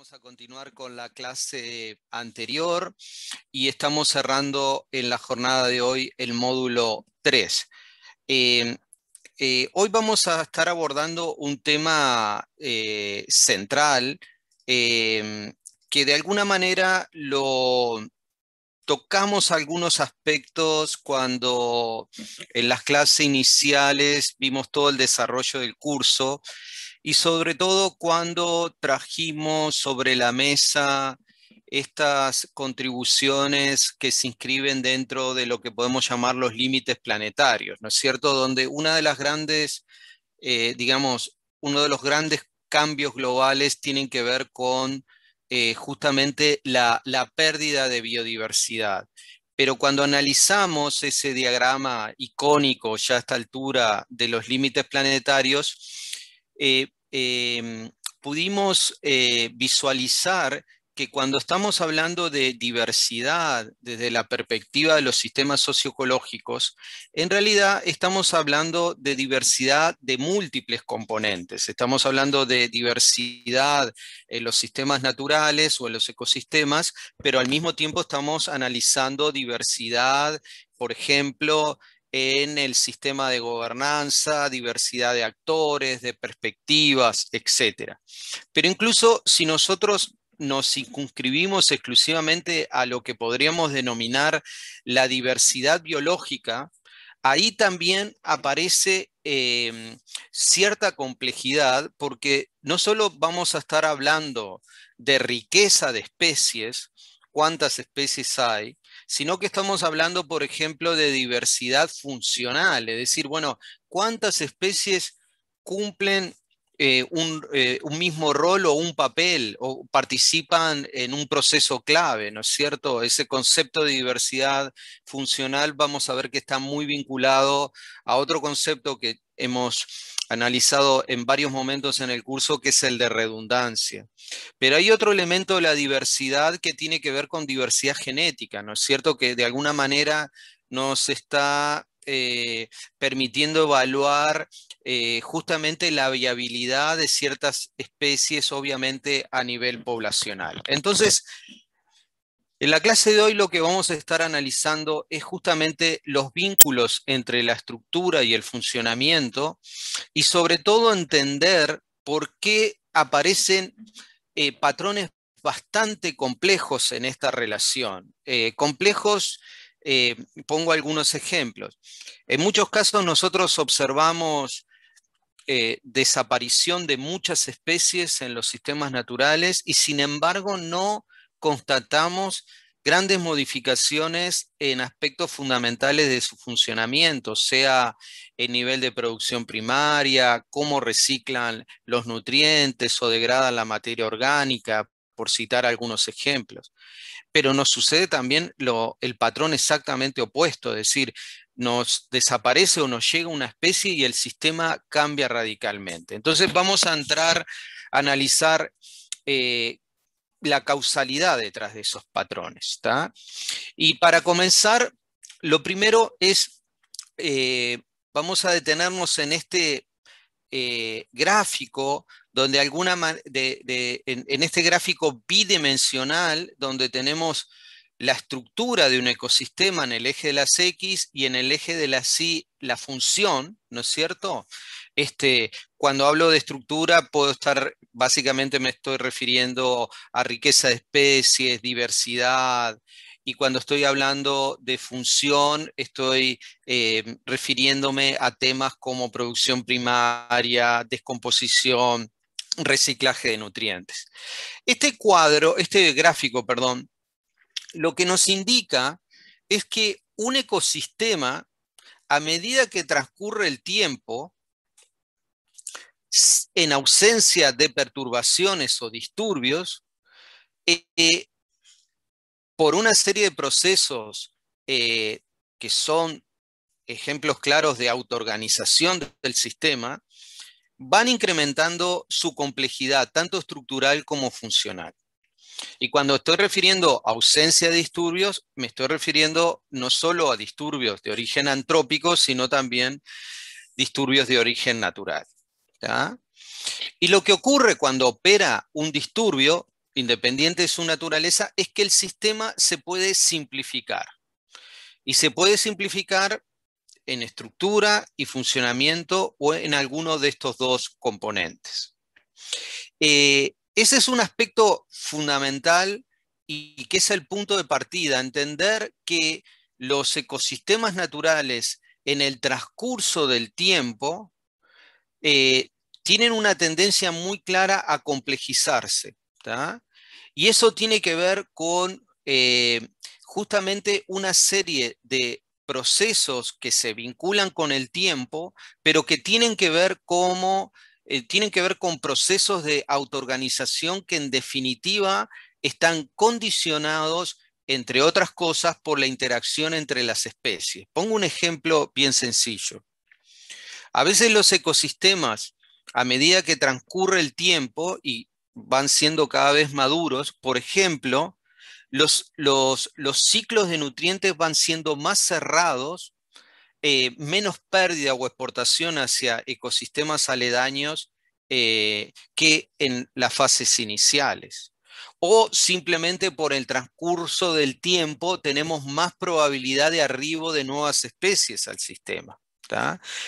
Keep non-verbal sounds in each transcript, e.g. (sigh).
Vamos a continuar con la clase anterior y estamos cerrando en la jornada de hoy el módulo 3. Eh, eh, hoy vamos a estar abordando un tema eh, central que de alguna manera lo tocamos algunos aspectos cuando en las clases iniciales vimos todo el desarrollo del curso y sobre todo cuando trajimos sobre la mesa estas contribuciones que se inscriben dentro de lo que podemos llamar los límites planetarios, ¿no es cierto? Donde una de las grandes, eh, digamos, uno de los grandes cambios globales tienen que ver con eh, justamente la, la pérdida de biodiversidad. Pero cuando analizamos ese diagrama icónico ya a esta altura de los límites planetarios, eh, em, pudimos eh, visualizar que cuando estamos hablando de diversidad desde la perspectiva de los sistemas socioecológicos, en realidad estamos hablando de diversidad de múltiples componentes. Estamos hablando de diversidad en los sistemas naturales o en los ecosistemas, pero al mismo tiempo estamos analizando diversidad, por ejemplo, en el sistema de gobernanza, diversidad de actores, de perspectivas, etc. Pero incluso si nosotros nos circunscribimos exclusivamente a lo que podríamos denominar la diversidad biológica, ahí también aparece em, cierta complejidad porque no solo vamos a estar hablando de riqueza de especies, cuántas especies hay, sino que estamos hablando, por ejemplo, de diversidad funcional, es decir, bueno, ¿cuántas especies cumplen eh, un, eh, un, mismo rol o un papel o participan en un proceso clave, ¿no es cierto? Ese concepto de diversidad funcional vamos a ver que está muy vinculado a otro concepto que hemos analizado en varios momentos en el curso, que es el de redundancia. Pero hay otro elemento de la diversidad que tiene que ver con diversidad genética, ¿no es cierto? Que de alguna manera nos está eh, permitiendo evaluar eh, justamente la viabilidad de ciertas especies, obviamente a nivel poblacional. Entonces, en la clase de hoy lo que vamos a estar analizando es justamente los vínculos entre la estructura y el funcionamiento y sobre todo entender por qué aparecen eh, patrones bastante complejos en esta relación. Eh, complejos, eh, pongo algunos ejemplos. En muchos casos nosotros observamos desaparición de muchas especies en los sistemas naturales y sin embargo no constatamos grandes modificaciones en aspectos fundamentales de su funcionamiento, sea el nivel de producción primaria, cómo reciclan los nutrientes o degradan la materia orgánica, por citar algunos ejemplos. Pero nos sucede también el patrón exactamente opuesto, es decir, nos desaparece o nos llega una especie y el sistema cambia radicalmente. Entonces vamos a entrar a analizar eh, la causalidad detrás de esos patrones. Y para comenzar, lo primero es, eh, vamos a detenernos en este eh, gráfico, donde alguna de, en, en este gráfico bidimensional, donde tenemos la estructura de un ecosistema en el eje de las X y en el eje de las Y la función, ¿no es cierto? Este, cuando hablo de estructura, puedo estar, básicamente me estoy refiriendo a riqueza de especies, diversidad, y cuando estoy hablando de función, estoy eh, refiriéndome a temas como producción primaria, descomposición, reciclaje de nutrientes. Este cuadro, este gráfico, perdón, lo que nos indica es que un ecosistema, a medida que transcurre el tiempo, en ausencia de perturbaciones o disturbios, eh, eh, por una serie de procesos eh, que son ejemplos claros de autoorganización del sistema, van incrementando su complejidad, tanto estructural como funcional. Y cuando estoy refiriendo ausencia de disturbios, me estoy refiriendo no solo a disturbios de origen antrópico, sino también disturbios de origen natural. Y lo que ocurre cuando opera un disturbio, independiente de su naturaleza, es que el sistema se puede simplificar. Y se puede simplificar en estructura y funcionamiento o en alguno de estos dos componentes. Eh, ese es un aspecto fundamental y que es el punto de partida, entender que los ecosistemas naturales en el transcurso del tiempo eh, tienen una tendencia muy clara a complejizarse. Y eso tiene que ver con eh, justamente una serie de procesos que se vinculan con el tiempo, pero que tienen que ver eh, tienen que ver con procesos de autoorganización que en definitiva están condicionados, entre otras cosas, por la interacción entre las especies. Pongo un ejemplo bien sencillo. A veces los ecosistemas, a medida que transcurre el tiempo y van siendo cada vez maduros, por ejemplo, los, los, ciclos de nutrientes van siendo más cerrados, eh, menos pérdida o exportación hacia ecosistemas aledaños eh, que en las fases iniciales. O simplemente por el transcurso del tiempo tenemos más probabilidad de arribo de nuevas especies al sistema.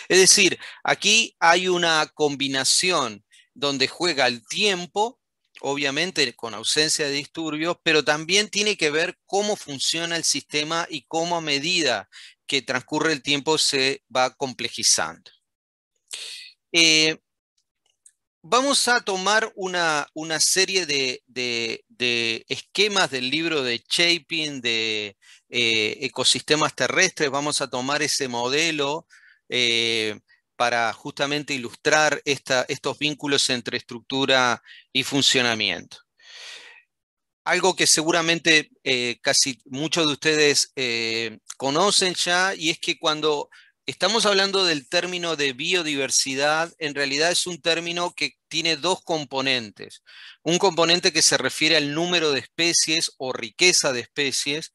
Es decir, aquí hay una combinación donde juega el tiempo, obviamente con ausencia de disturbios, pero también tiene que ver cómo funciona el sistema y cómo a medida que transcurre el tiempo se va complejizando. Eh, vamos a tomar una, serie de, esquemas del libro de Chapin de eh, ecosistemas terrestres, vamos a tomar ese modelo eh, para justamente ilustrar estos vínculos entre estructura y funcionamiento. Algo que seguramente eh, casi muchos de ustedes eh, conocen ya, y es que cuando estamos hablando del término de biodiversidad, en realidad es un término que tiene dos componentes. Un componente que se refiere al número de especies o riqueza de especies,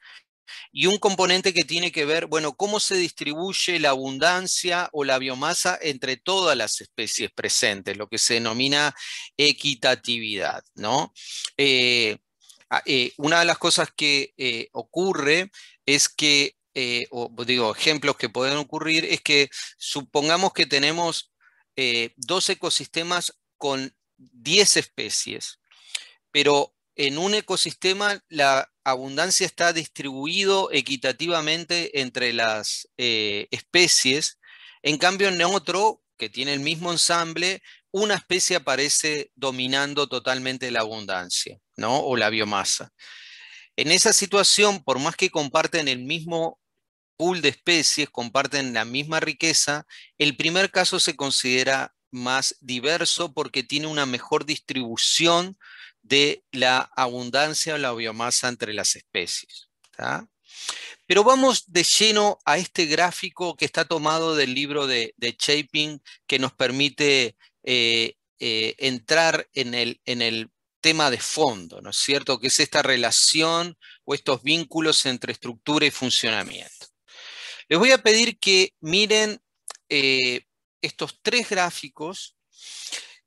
y un componente que tiene que ver, bueno, cómo se distribuye la abundancia o la biomasa entre todas las especies presentes, lo que se denomina equitatividad, ¿no? Eh, ah, eh, una de las cosas que eh, ocurre es que, o digo, ejemplos que pueden ocurrir es que supongamos que tenemos dos ecosistemas con 10 especies, pero en un ecosistema la abundancia está distribuido equitativamente entre las eh, especies, en cambio en otro, que tiene el mismo ensamble, una especie aparece dominando totalmente la abundancia, ¿no? O la biomasa. En esa situación, por más que comparten el mismo pool de especies, comparten la misma riqueza, el primer caso se considera más diverso porque tiene una mejor distribución de la abundancia o la biomasa entre las especies. Pero vamos de lleno a este gráfico que está tomado del libro de, de Chapin, que nos permite eh, eh, entrar en el, en el tema de fondo, ¿no es cierto? Que es esta relación o estos vínculos entre estructura y funcionamiento. Les voy a pedir que miren eh, estos tres gráficos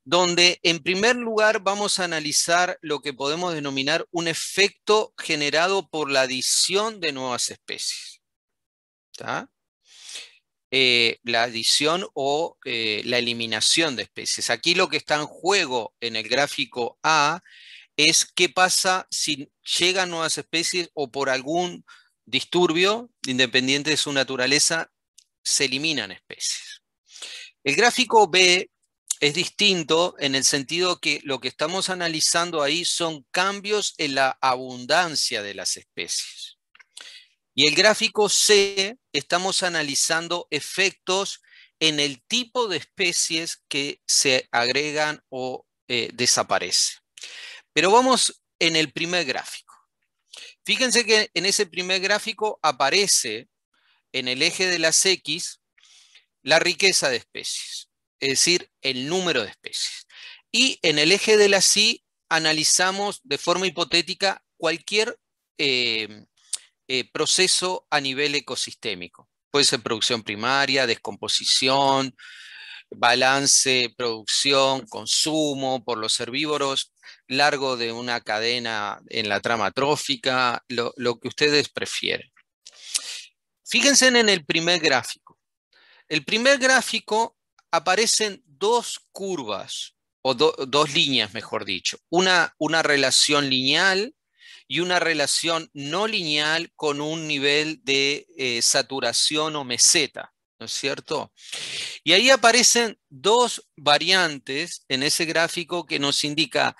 donde en primer lugar vamos a analizar lo que podemos denominar un efecto generado por la adición de nuevas especies. Eh, la adición o eh, la eliminación de especies. Aquí lo que está en juego en el gráfico A es qué pasa si llegan nuevas especies o por algún disturbio, independiente de su naturaleza, se eliminan especies. El gráfico B es distinto en el sentido que lo que estamos analizando ahí son cambios en la abundancia de las especies. Y el gráfico C estamos analizando efectos en el tipo de especies que se agregan o eh, desaparecen. Pero vamos en el primer gráfico. Fíjense que en ese primer gráfico aparece en el eje de las X la riqueza de especies es decir, el número de especies. Y en el eje de la sí analizamos de forma hipotética cualquier eh, eh, proceso a nivel ecosistémico. Puede ser producción primaria, descomposición, balance, producción, consumo por los herbívoros, largo de una cadena en la trama trófica, lo, lo que ustedes prefieren. Fíjense en el primer gráfico. El primer gráfico aparecen dos curvas, o dos líneas, mejor dicho, una, relación lineal y una relación no lineal con un nivel de eh, saturación o meseta, ¿no es cierto? Y ahí aparecen dos variantes en ese gráfico que nos indica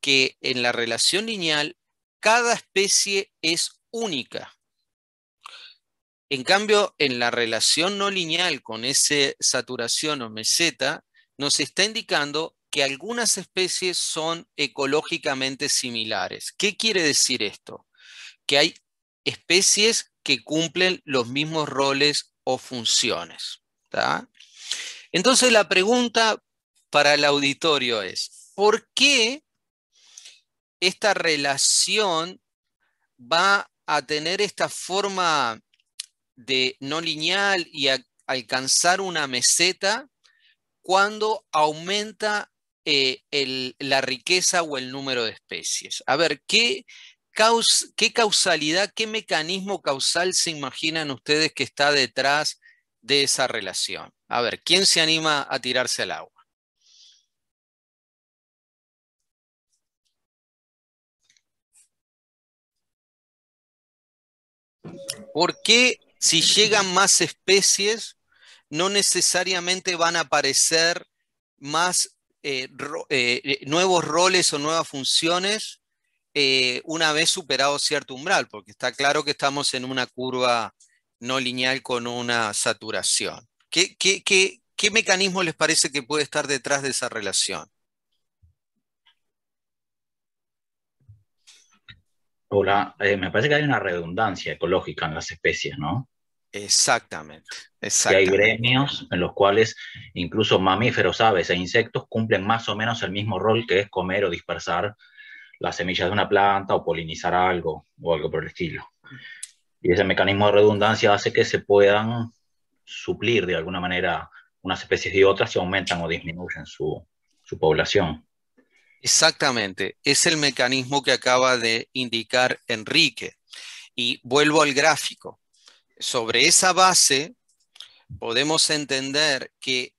que en la relación lineal cada especie es única. En cambio, en la relación no lineal con esa saturación o meseta, nos está indicando que algunas especies son ecológicamente similares. ¿Qué quiere decir esto? Que hay especies que cumplen los mismos roles o funciones. Entonces la pregunta para el auditorio es, ¿por qué esta relación va a tener esta forma de no lineal y alcanzar una meseta cuando aumenta eh, la riqueza o el número de especies. A ver, ¿qué, ¿qué causalidad, qué mecanismo causal se imaginan ustedes que está detrás de esa relación? A ver, ¿quién se anima a tirarse al agua? ¿Por qué si llegan más especies, no necesariamente van a aparecer más eh, eh, nuevos roles o nuevas funciones eh, una vez superado cierto umbral, porque está claro que estamos en una curva no lineal con una saturación. ¿Qué, mecanismo les parece que puede estar detrás de esa relación? Hola, me parece que hay una redundancia ecológica en las especies, ¿no? Exactamente. hay gremios en los cuales incluso mamíferos, aves e insectos cumplen más o menos el mismo rol que es comer o dispersar las semillas de una planta o polinizar algo o algo por el estilo. Y ese mecanismo de redundancia hace que se puedan suplir de alguna manera unas especies y otras si aumentan o disminuyen su población. Exactamente, es el mecanismo que acaba de indicar Enrique. Y vuelvo al gráfico sobre esa base podemos entender que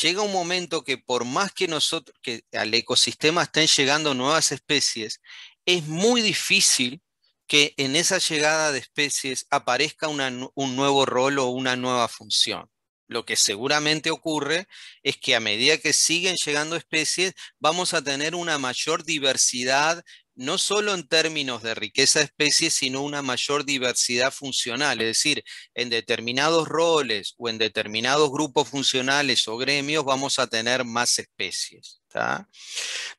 llega un momento que por más que nosotros, que al ecosistema estén llegando nuevas especies, es muy difícil que en esa llegada de especies aparezca un nuevo rol o una nueva función. Lo que seguramente ocurre es que a medida que siguen llegando especies, vamos a tener una mayor diversidad no solo en términos de riqueza de especies, sino una mayor diversidad funcional, es decir, en determinados roles o en determinados grupos funcionales o gremios vamos a tener más especies.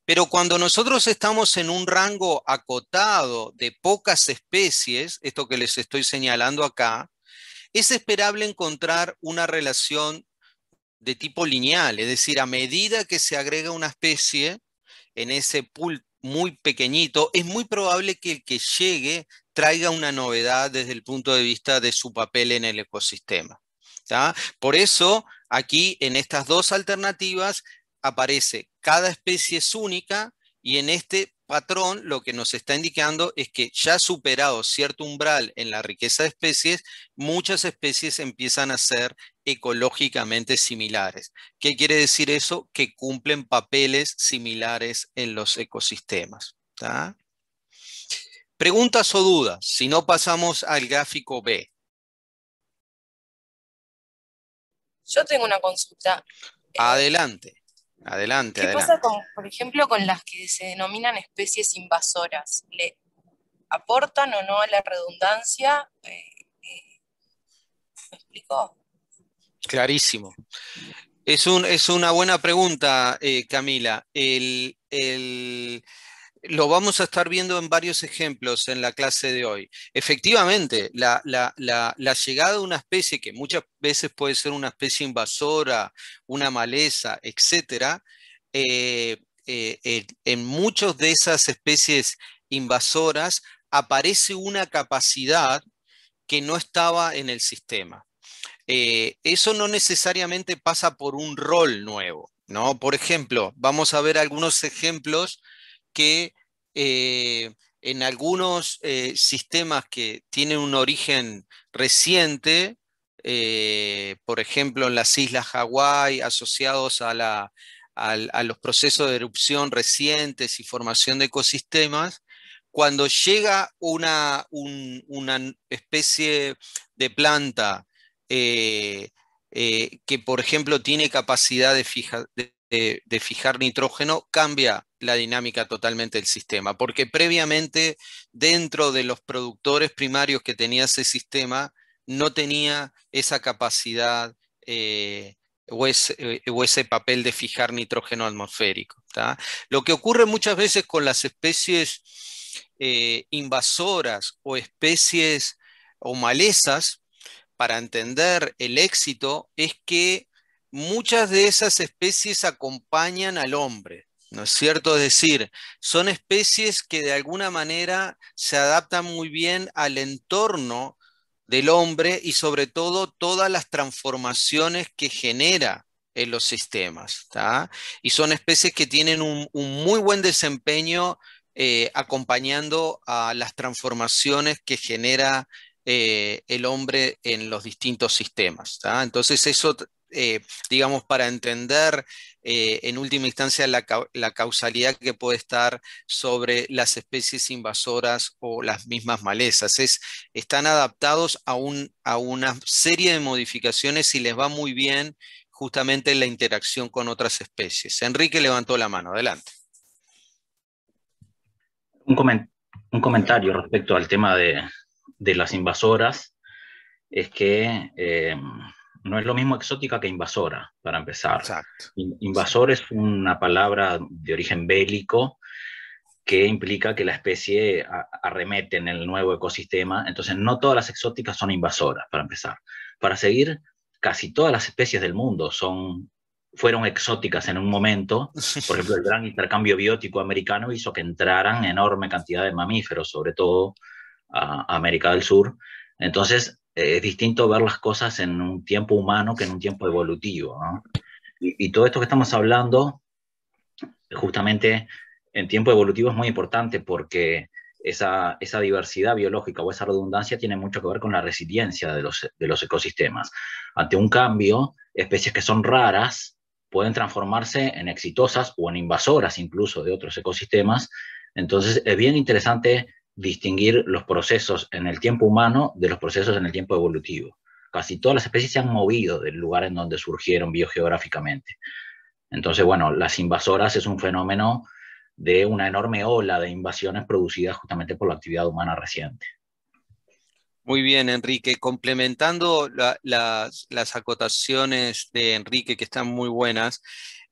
Pero cuando nosotros estamos en un rango acotado de pocas especies, esto que les estoy señalando acá, es esperable encontrar una relación de tipo lineal, es decir, a medida que se agrega una especie, en ese pool muy pequeñito, es muy probable que el que llegue traiga una novedad desde el punto de vista de su papel en el ecosistema. Por eso, aquí en estas dos alternativas aparece cada especie es única y en este patrón lo que nos está indicando es que ya superado cierto umbral en la riqueza de especies, muchas especies empiezan a ser ecológicamente similares. ¿Qué quiere decir eso? Que cumplen papeles similares en los ecosistemas. Preguntas o dudas, si no pasamos al gráfico B. Yo tengo una consulta. Adelante. Adelante. ¿Qué pasa, por ejemplo, con las que se denominan especies invasoras? ¿Le aportan o no a la redundancia? Eh, eh, ¿Me explico? Clarísimo. Es, es una buena pregunta, eh, Camila. el, lo vamos a estar viendo en varios ejemplos en la clase de hoy. Efectivamente, la, llegada de una especie que muchas veces puede ser una especie invasora, una maleza, etc., eh, eh, en muchas de esas especies invasoras aparece una capacidad que no estaba en el sistema. Eh, eso no necesariamente pasa por un rol nuevo, ¿no? Por ejemplo, vamos a ver algunos ejemplos que eh, en algunos eh, sistemas que tienen un origen reciente, eh, por ejemplo en las islas Hawái, asociados a, los procesos de erupción recientes y formación de ecosistemas, cuando llega una, especie de planta que, por ejemplo, tiene capacidad de, fija, de, eh, de, fijar nitrógeno cambia la dinámica totalmente del sistema, porque previamente dentro de los productores primarios que tenía ese sistema no tenía esa capacidad eh, eh, o, ese, papel de fijar nitrógeno atmosférico. Lo que ocurre muchas veces con las especies invasoras o especies o malezas, para entender el éxito, es que muchas de esas especies acompañan al hombre, ¿no es cierto? Es decir, son especies que de alguna manera se adaptan muy bien al entorno del hombre y sobre todo todas las transformaciones que genera en los sistemas. Y son especies que tienen un, muy buen desempeño eh, acompañando a las transformaciones que genera eh, el hombre en los distintos sistemas. Entonces eso eh, digamos, para entender eh, en última instancia la, causalidad que puede estar sobre las especies invasoras o las mismas malezas. Es, están adaptados a, a una serie de modificaciones y les va muy bien justamente la interacción con otras especies. Enrique levantó la mano, adelante. Un, comentario respecto al tema de, las invasoras es que eh, no es lo mismo exótica que invasora, para empezar. invasor es una palabra de origen bélico que implica que la especie arremete en el nuevo ecosistema. Entonces, no todas las exóticas son invasoras, para empezar. Para seguir, casi todas las especies del mundo son fueron exóticas en un momento. Por ejemplo, el gran intercambio biótico americano hizo que entraran enorme cantidad de mamíferos, sobre todo a América del Sur. Entonces, es distinto ver las cosas en un tiempo humano que en un tiempo evolutivo. ¿no? Y, todo esto que estamos hablando, justamente en tiempo evolutivo es muy importante porque esa, diversidad biológica o esa redundancia tiene mucho que ver con la resiliencia de los, de los ecosistemas. Ante un cambio, especies que son raras pueden transformarse en exitosas o en invasoras incluso de otros ecosistemas. Entonces es bien interesante distinguir los procesos en el tiempo humano de los procesos en el tiempo evolutivo. Casi todas las especies se han movido del lugar en donde surgieron biogeográficamente. Entonces, bueno, las invasoras es un fenómeno de una enorme ola de invasiones producidas justamente por la actividad humana reciente. Muy bien, Enrique. Complementando las, acotaciones de Enrique, que están muy buenas,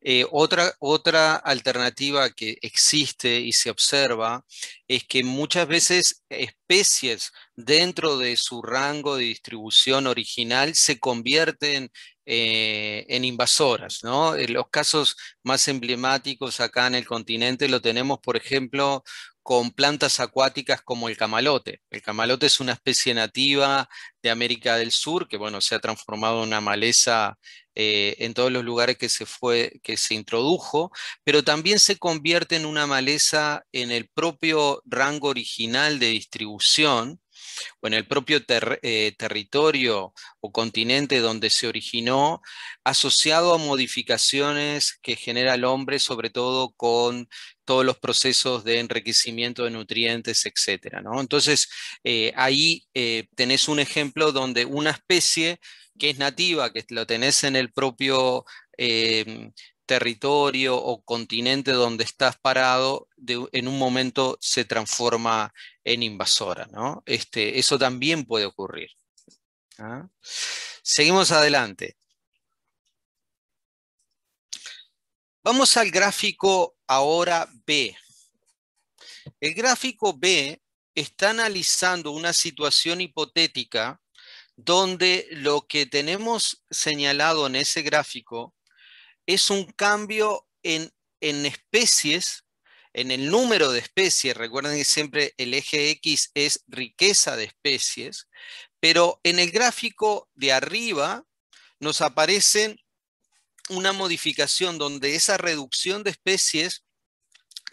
eh, otra, otra alternativa que existe y se observa es que muchas veces especies dentro de su rango de distribución original se convierten eh, en invasoras. ¿no? Eh, los casos más emblemáticos acá en el continente lo tenemos, por ejemplo, con plantas acuáticas como el camalote. El camalote es una especie nativa de América del Sur que bueno, se ha transformado en una maleza eh, en todos los lugares que se, fue, que se introdujo, pero también se convierte en una maleza en el propio rango original de distribución o en el propio eh, territorio o continente donde se originó, asociado a modificaciones que genera el hombre, sobre todo con todos los procesos de enriquecimiento de nutrientes, etc. Entonces, eh, ahí tenés un ejemplo donde una especie que es nativa, que lo tenés en el propio eh, territorio o continente donde estás parado, en un momento se transforma en invasora. Este, eso también puede ocurrir. ¿ah? Seguimos adelante. Vamos al gráfico ahora B. El gráfico B está analizando una situación hipotética donde lo que tenemos señalado en ese gráfico es un cambio en, especies, en el número de especies. Recuerden que siempre el eje X es riqueza de especies, pero en el gráfico de arriba nos aparece una modificación donde esa reducción de especies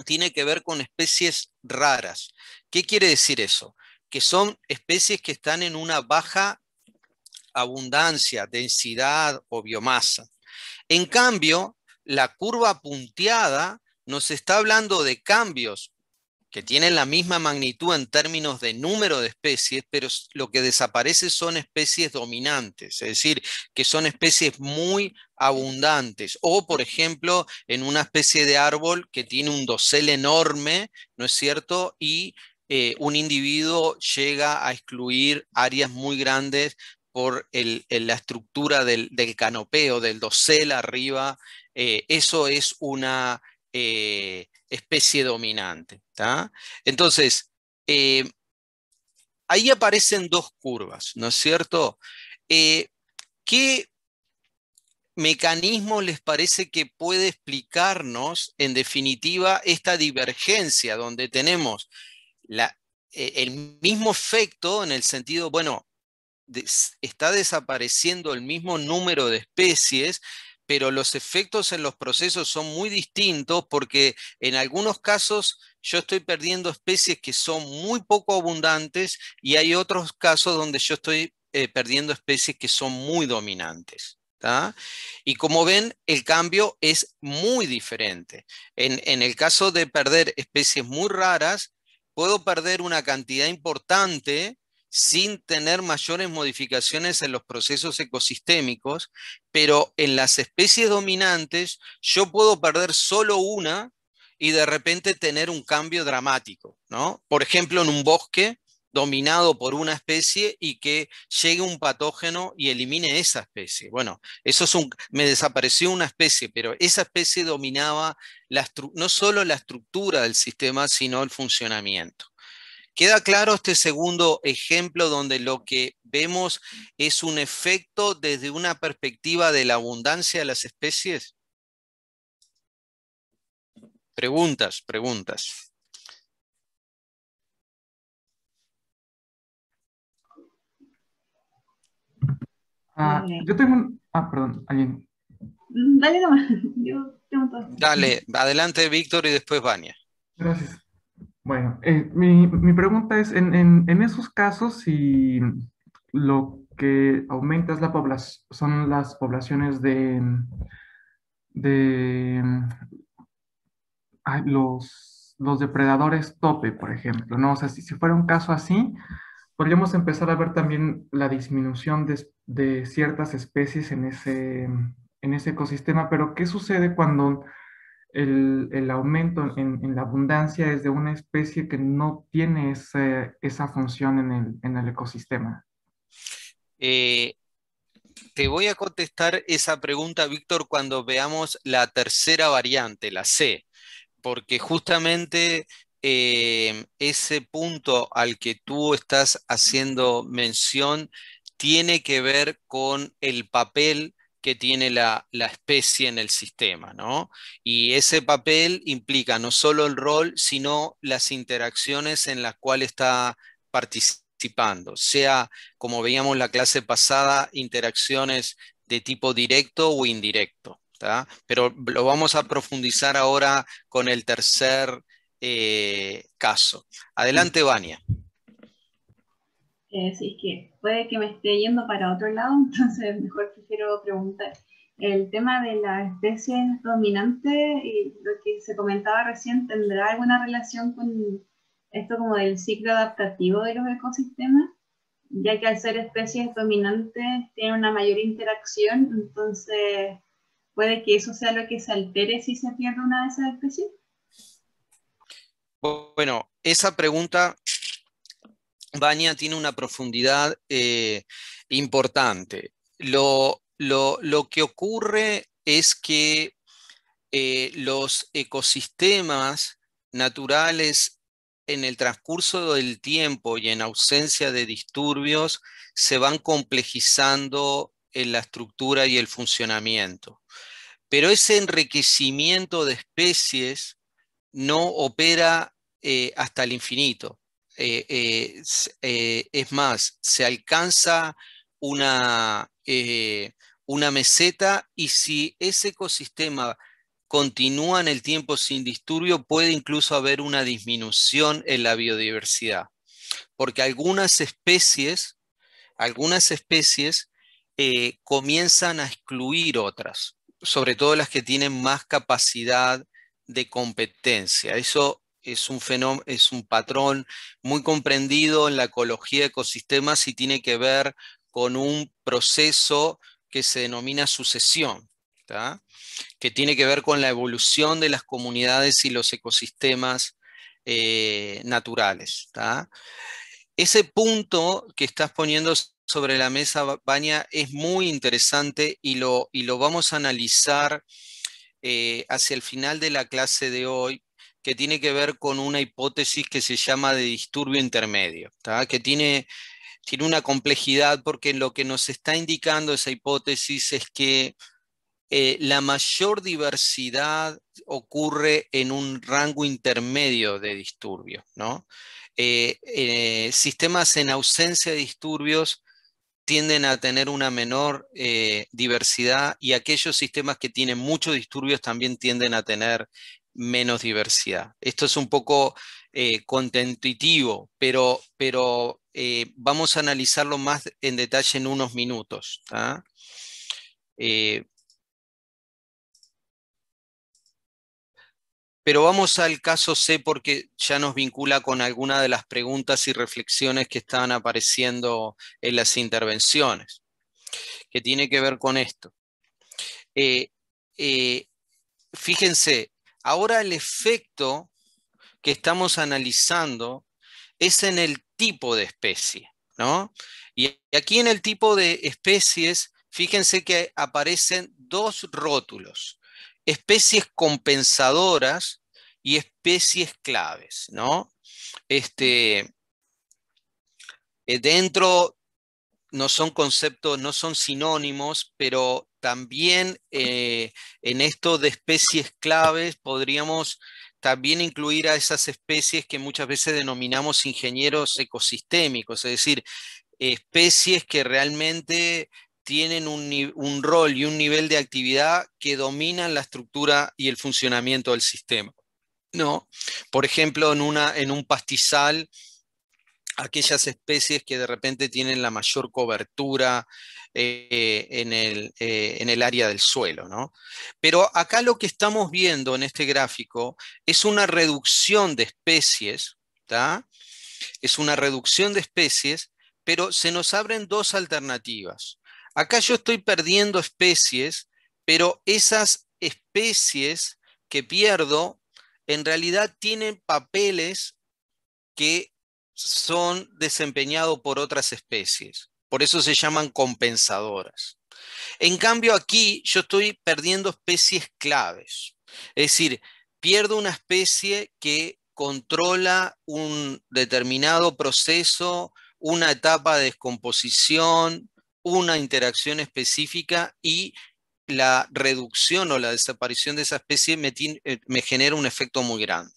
tiene que ver con especies raras. ¿Qué quiere decir eso? Que son especies que están en una baja abundancia, densidad o biomasa. En cambio, la curva punteada nos está hablando de cambios que tienen la misma magnitud en términos de número de especies, pero lo que desaparece son especies dominantes, es decir, que son especies muy abundantes. O, por ejemplo, en una especie de árbol que tiene un dosel enorme, ¿no es cierto? Y eh, un individuo llega a excluir áreas muy grandes por la estructura del, canopeo, del dosel arriba, eh, eso es una eh, especie dominante. Entonces, eh, ahí aparecen dos curvas, ¿no es cierto? ¿Qué mecanismo les parece que puede explicarnos, en definitiva, esta divergencia donde tenemos el mismo efecto en el sentido, bueno, está desapareciendo el mismo número de especies, pero los efectos en los procesos son muy distintos porque en algunos casos yo estoy perdiendo especies que son muy poco abundantes y hay otros casos donde yo estoy eh, perdiendo especies que son muy dominantes. Y como ven, el cambio es muy diferente. en el caso de perder especies muy raras, puedo perder una cantidad importante sin tener mayores modificaciones en los procesos ecosistémicos, pero en las especies dominantes yo puedo perder solo una y de repente tener un cambio dramático, Por ejemplo, en un bosque dominado por una especie y que llegue un patógeno y elimine esa especie. Bueno, eso es un, me desapareció una especie, pero esa especie dominaba no solo la estructura del sistema, sino el funcionamiento. Queda claro este segundo ejemplo donde lo que vemos es un efecto desde una perspectiva de la abundancia de las especies. Preguntas, preguntas. Ah, yo tengo Ah, perdón, alguien. Dale (laughs) Dale, adelante Víctor y después Vania. Gracias. Bueno, eh, mi, pregunta es, en, esos casos, si lo que aumenta es la población, son las poblaciones de, los, depredadores tope, por ejemplo, ¿no? O sea, si, si, fuera un caso así, podríamos empezar a ver también la disminución de, ciertas especies en en ese ecosistema, pero ¿qué sucede cuando el, aumento en, la abundancia es de una especie que no tiene esa función en el, ecosistema? Eh, te voy a contestar esa pregunta, Víctor, cuando veamos la tercera variante, la C, porque justamente eh, ese punto al que tú estás haciendo mención tiene que ver con el papel que tiene la, especie en el sistema, ¿no? Y ese papel implica no solo el rol, sino las interacciones en las cuales está participando, sea, como veíamos la clase pasada, interacciones de tipo directo o indirecto, Pero lo vamos a profundizar ahora con el tercer eh, caso. Adelante, Vania. Eh, es que puede que me esté yendo para otro lado, (laughs) entonces mejor prefiero preguntar. El tema de las especies dominantes y lo que se comentaba recién, ¿tendrá alguna relación con esto como del ciclo adaptativo de los ecosistemas? Ya que al ser especies dominantes tienen una mayor interacción, entonces puede que eso sea lo que se altere si se pierde una de esas especies. Bueno, esa pregunta Bania tiene una profundidad eh, importante. Lo, que ocurre es que eh, los ecosistemas naturales en el transcurso del tiempo y en ausencia de disturbios se van complejizando en la estructura y el funcionamiento. Pero ese enriquecimiento de especies no opera eh, hasta el infinito. Eh, eh, eh, es más, se alcanza una, una meseta y si ese ecosistema continúa en el tiempo sin disturbio, puede incluso haber una disminución en la biodiversidad, porque algunas especies, algunas especies comienzan a excluir otras, sobre todo las que tienen más capacidad de competencia. Eso es un, fenómeno, es un patrón muy comprendido en la ecología de ecosistemas y tiene que ver con un proceso que se denomina sucesión, que tiene que ver con la evolución de las comunidades y los ecosistemas eh, naturales. Ese punto que estás poniendo sobre la mesa, Baña, es muy interesante y lo, y lo vamos a analizar eh, hacia el final de la clase de hoy, que tiene que ver con una hipótesis que se llama de disturbio intermedio, que tiene, tiene una complejidad porque lo que nos está indicando esa hipótesis es que eh, la mayor diversidad ocurre en un rango intermedio de disturbios. Eh, eh, sistemas en ausencia de disturbios tienden a tener una menor diversidad y aquellos sistemas que tienen muchos disturbios también tienden a tener menos diversidad. Esto es un poco eh, pero, pero eh, vamos a analizarlo más en detalle en unos minutos. ¿ah? Eh, pero vamos al caso C porque ya nos vincula con alguna de las preguntas y reflexiones que estaban apareciendo en las intervenciones, que tiene que ver con esto. Eh, fíjense, Ahora el efecto que estamos analizando es en el tipo de especie, ¿no? Y aquí en el tipo de especies, fíjense que aparecen dos rótulos, especies compensadoras y especies claves, ¿no? Este, eh, dentro no son conceptos, no son sinónimos, pero también eh, en esto de especies claves podríamos también incluir a esas especies que muchas veces denominamos ingenieros ecosistémicos, es decir, especies que realmente tienen un, rol y un nivel de actividad que dominan la estructura y el funcionamiento del sistema. ¿no? Por ejemplo, en un pastizal aquellas especies que de repente tienen la mayor cobertura eh, eh, en, el, área del suelo. ¿no? Pero acá lo que estamos viendo en este gráfico es una reducción de especies, es una reducción de especies, pero se nos abren dos alternativas. Acá yo estoy perdiendo especies, pero esas especies que pierdo en realidad tienen papeles que son desempeñados por otras especies. Por eso se llaman compensadoras. En cambio, aquí yo estoy perdiendo especies claves. Es decir, pierdo una especie que controla un determinado proceso, una etapa de descomposición, una interacción específica y la reducción o la desaparición de esa especie me, eh, genera un efecto muy grande.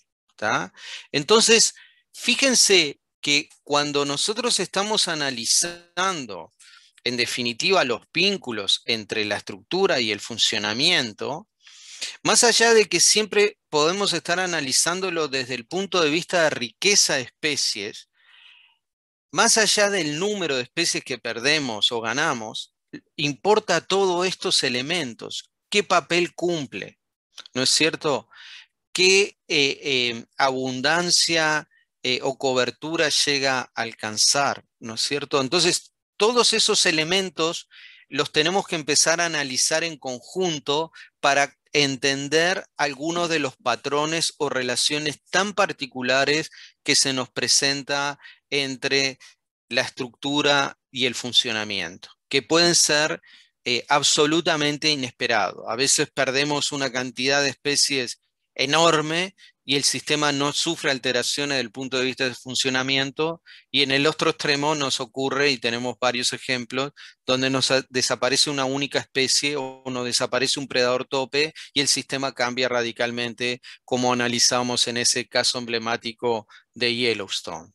Entonces, fíjense que cuando nosotros estamos analizando, en definitiva, los vínculos entre la estructura y el funcionamiento, más allá de que siempre podemos estar analizándolo desde el punto de vista de riqueza de especies, más allá del número de especies que perdemos o ganamos, importa todos estos elementos. ¿Qué papel cumple? ¿No es cierto? ¿Qué eh, eh, abundancia eh, o cobertura llega a alcanzar, ¿no es cierto? Entonces, todos esos elementos los tenemos que empezar a analizar en conjunto para entender algunos de los patrones o relaciones tan particulares que se nos presenta entre la estructura y el funcionamiento, que pueden ser eh, absolutamente inesperados. A veces perdemos una cantidad de especies enorme y el sistema no sufre alteraciones desde el punto de vista de funcionamiento. Y en el otro extremo nos ocurre, y tenemos varios ejemplos, donde nos desaparece una única especie o nos desaparece un predador tope y el sistema cambia radicalmente, como analizamos en ese caso emblemático de Yellowstone.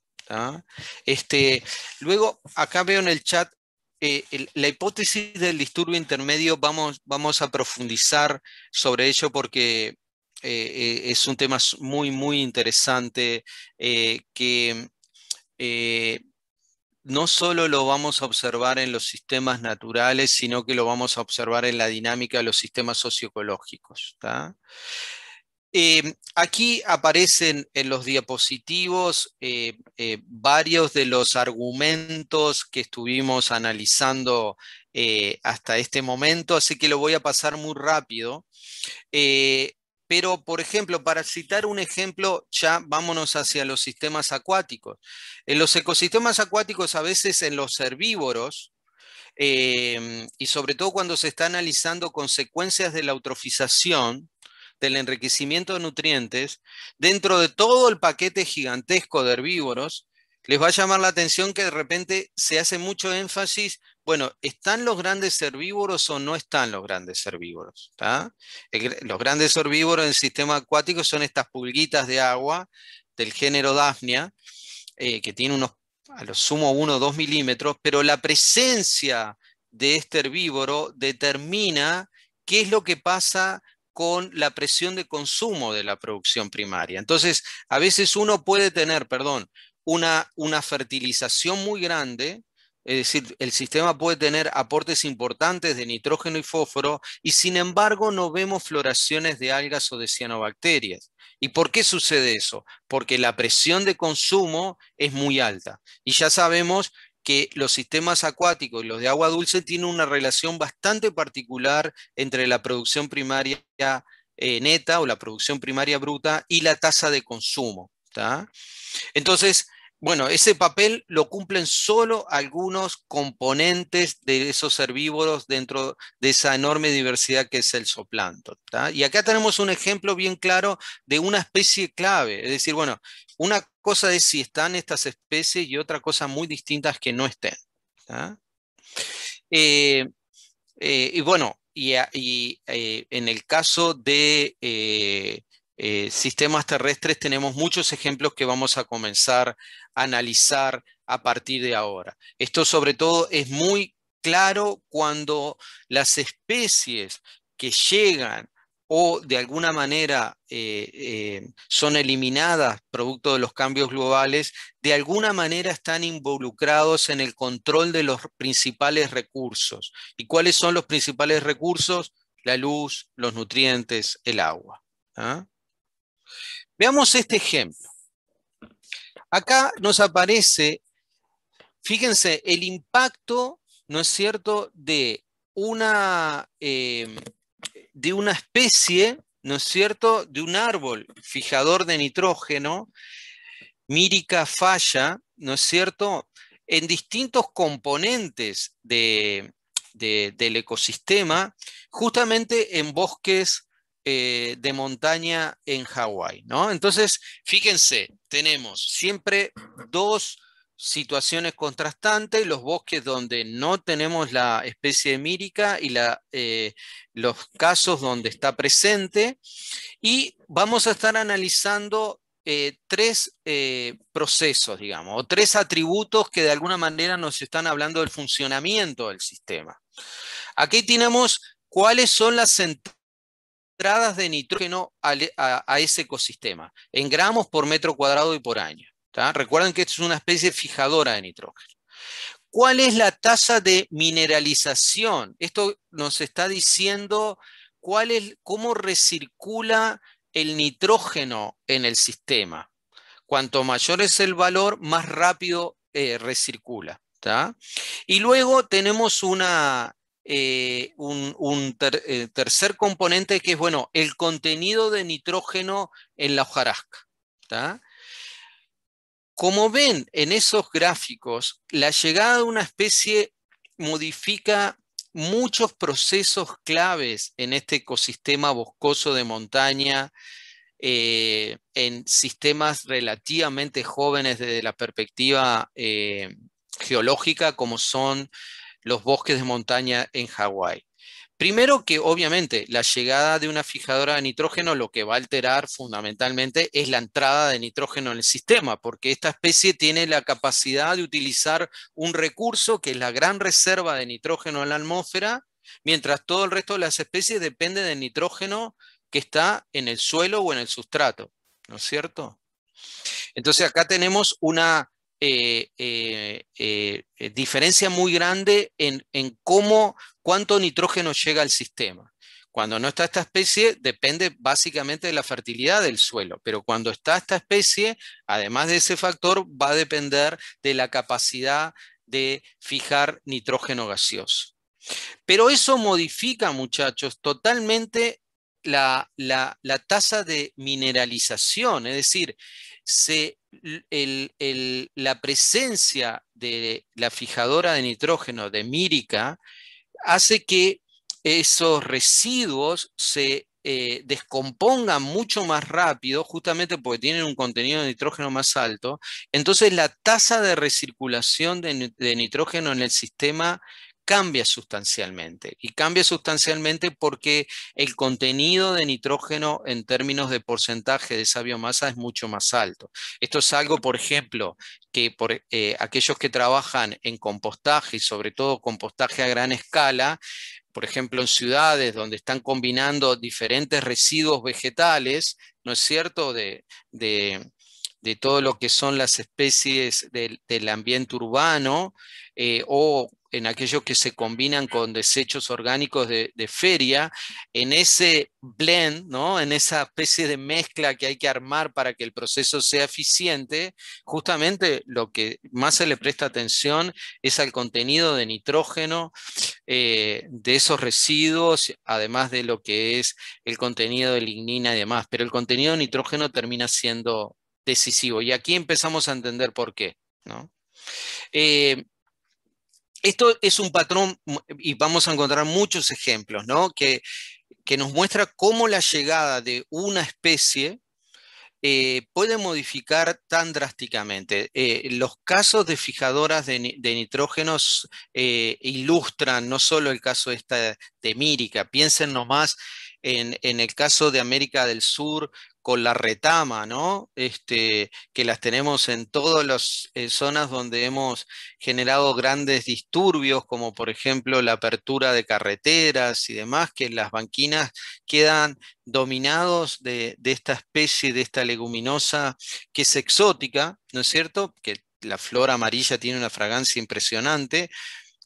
Este, luego, acá veo en el chat eh, la hipótesis del disturbio intermedio vamos, vamos a profundizar sobre ello porque eh, eh, es un tema muy, muy interesante eh, que no solo lo vamos a observar en los sistemas naturales, sino que lo vamos a observar en la dinámica de los sistemas socioecológicos. aquí aparecen en los diapositivos varios de los argumentos que estuvimos analizando hasta este momento, así que lo voy a pasar muy rápido pero por ejemplo, para citar un ejemplo, ya vámonos hacia los sistemas acuáticos. En los ecosistemas acuáticos, a veces en los herbívoros, eh, y sobre todo cuando se está analizando consecuencias de la eutrofización, del enriquecimiento de nutrientes, dentro de todo el paquete gigantesco de herbívoros, les va a llamar la atención que de repente se hace mucho énfasis bueno, ¿están los grandes herbívoros o no están los grandes herbívoros? los grandes herbívoros en el sistema acuático son estas pulguitas de agua del género Daphnia, eh, que tiene unos, a lo sumo 1 o 2 milímetros, pero la presencia de este herbívoro determina qué es lo que pasa con la presión de consumo de la producción primaria. Entonces, a veces uno puede tener, perdón, una, una fertilización muy grande, es decir, el sistema puede tener aportes importantes de nitrógeno y fósforo y sin embargo no vemos floraciones de algas o de cianobacterias. ¿Y por qué sucede eso? Porque la presión de consumo es muy alta. Y ya sabemos que los sistemas acuáticos y los de agua dulce tienen una relación bastante particular entre la producción primaria eh, neta o la producción primaria bruta y la tasa de consumo. Entonces, bueno, ese papel lo cumplen solo algunos componentes de esos herbívoros dentro de esa enorme diversidad que es el soplanto. Y acá tenemos un ejemplo bien claro de una especie clave. Es decir, bueno, una cosa es si están estas especies y otra cosa muy distinta es que no estén. Eh, eh, y bueno, y, eh, en el caso de eh, sistemas terrestres tenemos muchos ejemplos que vamos a comenzar a analizar a partir de ahora. Esto sobre todo es muy claro cuando las especies que llegan o de alguna manera eh, eh, son eliminadas producto de los cambios globales, de alguna manera están involucrados en el control de los principales recursos. ¿Y cuáles son los principales recursos? La luz, los nutrientes, el agua. ¿Ah? Veamos este ejemplo. Acá nos aparece, fíjense, el impacto, ¿no es cierto?, de una, eh, de una especie, ¿no es cierto?, de un árbol fijador de nitrógeno, Mírica falla, ¿no es cierto?, en distintos componentes del ecosistema, justamente en bosques eh, de montaña en Hawái, ¿no? Entonces, fíjense, tenemos siempre dos situaciones contrastantes, los bosques donde no tenemos la especie mírica y la, eh, los casos donde está presente. Y vamos a estar analizando eh, tres procesos, digamos, o tres atributos que de alguna manera nos están hablando del funcionamiento del sistema. Aquí tenemos cuáles son las entradas de nitrógeno e, a, ese ecosistema, en gramos por metro cuadrado y por año. Recuerden que esto es una especie fijadora de nitrógeno. ¿Cuál es la tasa de mineralización? Esto nos está diciendo cuál es, cómo recircula el nitrógeno en el sistema. Cuanto mayor es el valor, más rápido eh, recircula. Y luego tenemos una, eh, un, eh, tercer componente que es, bueno, el contenido de nitrógeno en la hojarasca. Como ven en esos gráficos, la llegada de una especie modifica muchos procesos claves en este ecosistema boscoso de montaña, eh, en sistemas relativamente jóvenes desde la perspectiva geológica, como son los bosques de montaña en Hawái. Primero que obviamente la llegada de una fijadora de nitrógeno lo que va a alterar fundamentalmente es la entrada de nitrógeno en el sistema, porque esta especie tiene la capacidad de utilizar un recurso que es la gran reserva de nitrógeno en la atmósfera, mientras todo el resto de las especies depende del nitrógeno que está en el suelo o en el sustrato, ¿no es cierto? Entonces acá tenemos una eh, eh, eh, diferencia muy grande en, cómo, cuánto nitrógeno llega al sistema. Cuando no está esta especie, depende básicamente de la fertilidad del suelo, pero cuando está esta especie, además de ese factor, va a depender de la capacidad de fijar nitrógeno gaseoso. Pero eso modifica, muchachos, totalmente la tasa de mineralización, es decir, se la presencia de la fijadora de nitrógeno de mírica hace que esos residuos se eh, descompongan mucho más rápido, justamente porque tienen un contenido de nitrógeno más alto. Entonces la tasa de recirculación de nitrógeno en el sistema cambia sustancialmente. Y cambia sustancialmente porque el contenido de nitrógeno en términos de porcentaje de esa biomasa es mucho más alto. Esto es algo, por ejemplo, que por, eh, aquellos que trabajan en compostaje y sobre todo compostaje a gran escala, por ejemplo, en ciudades donde están combinando diferentes residuos vegetales, ¿no es cierto?, de, todo lo que son las especies del, ambiente urbano eh, o en aquellos que se combinan con desechos orgánicos de, feria, en ese blend, ¿no? en esa especie de mezcla que hay que armar para que el proceso sea eficiente, justamente lo que más se le presta atención es al contenido de nitrógeno eh, de esos residuos, además de lo que es el contenido de lignina y demás, pero el contenido de nitrógeno termina siendo decisivo y aquí empezamos a entender por qué. ¿no? Eh, esto es un patrón y vamos a encontrar muchos ejemplos, ¿no? Que, nos muestra cómo la llegada de una especie eh, puede modificar tan drásticamente. Eh, los casos de fijadoras de, nitrógenos eh, ilustran no solo el caso de Mírica, piensen nomás en, el caso de América del Sur, con la retama, ¿no? Este, que las tenemos en todas las eh, zonas donde hemos generado grandes disturbios, como por ejemplo la apertura de carreteras y demás, que las banquinas quedan dominados de, de esta especie, de esta leguminosa que es exótica, ¿no es cierto? Que la flor amarilla tiene una fragancia impresionante,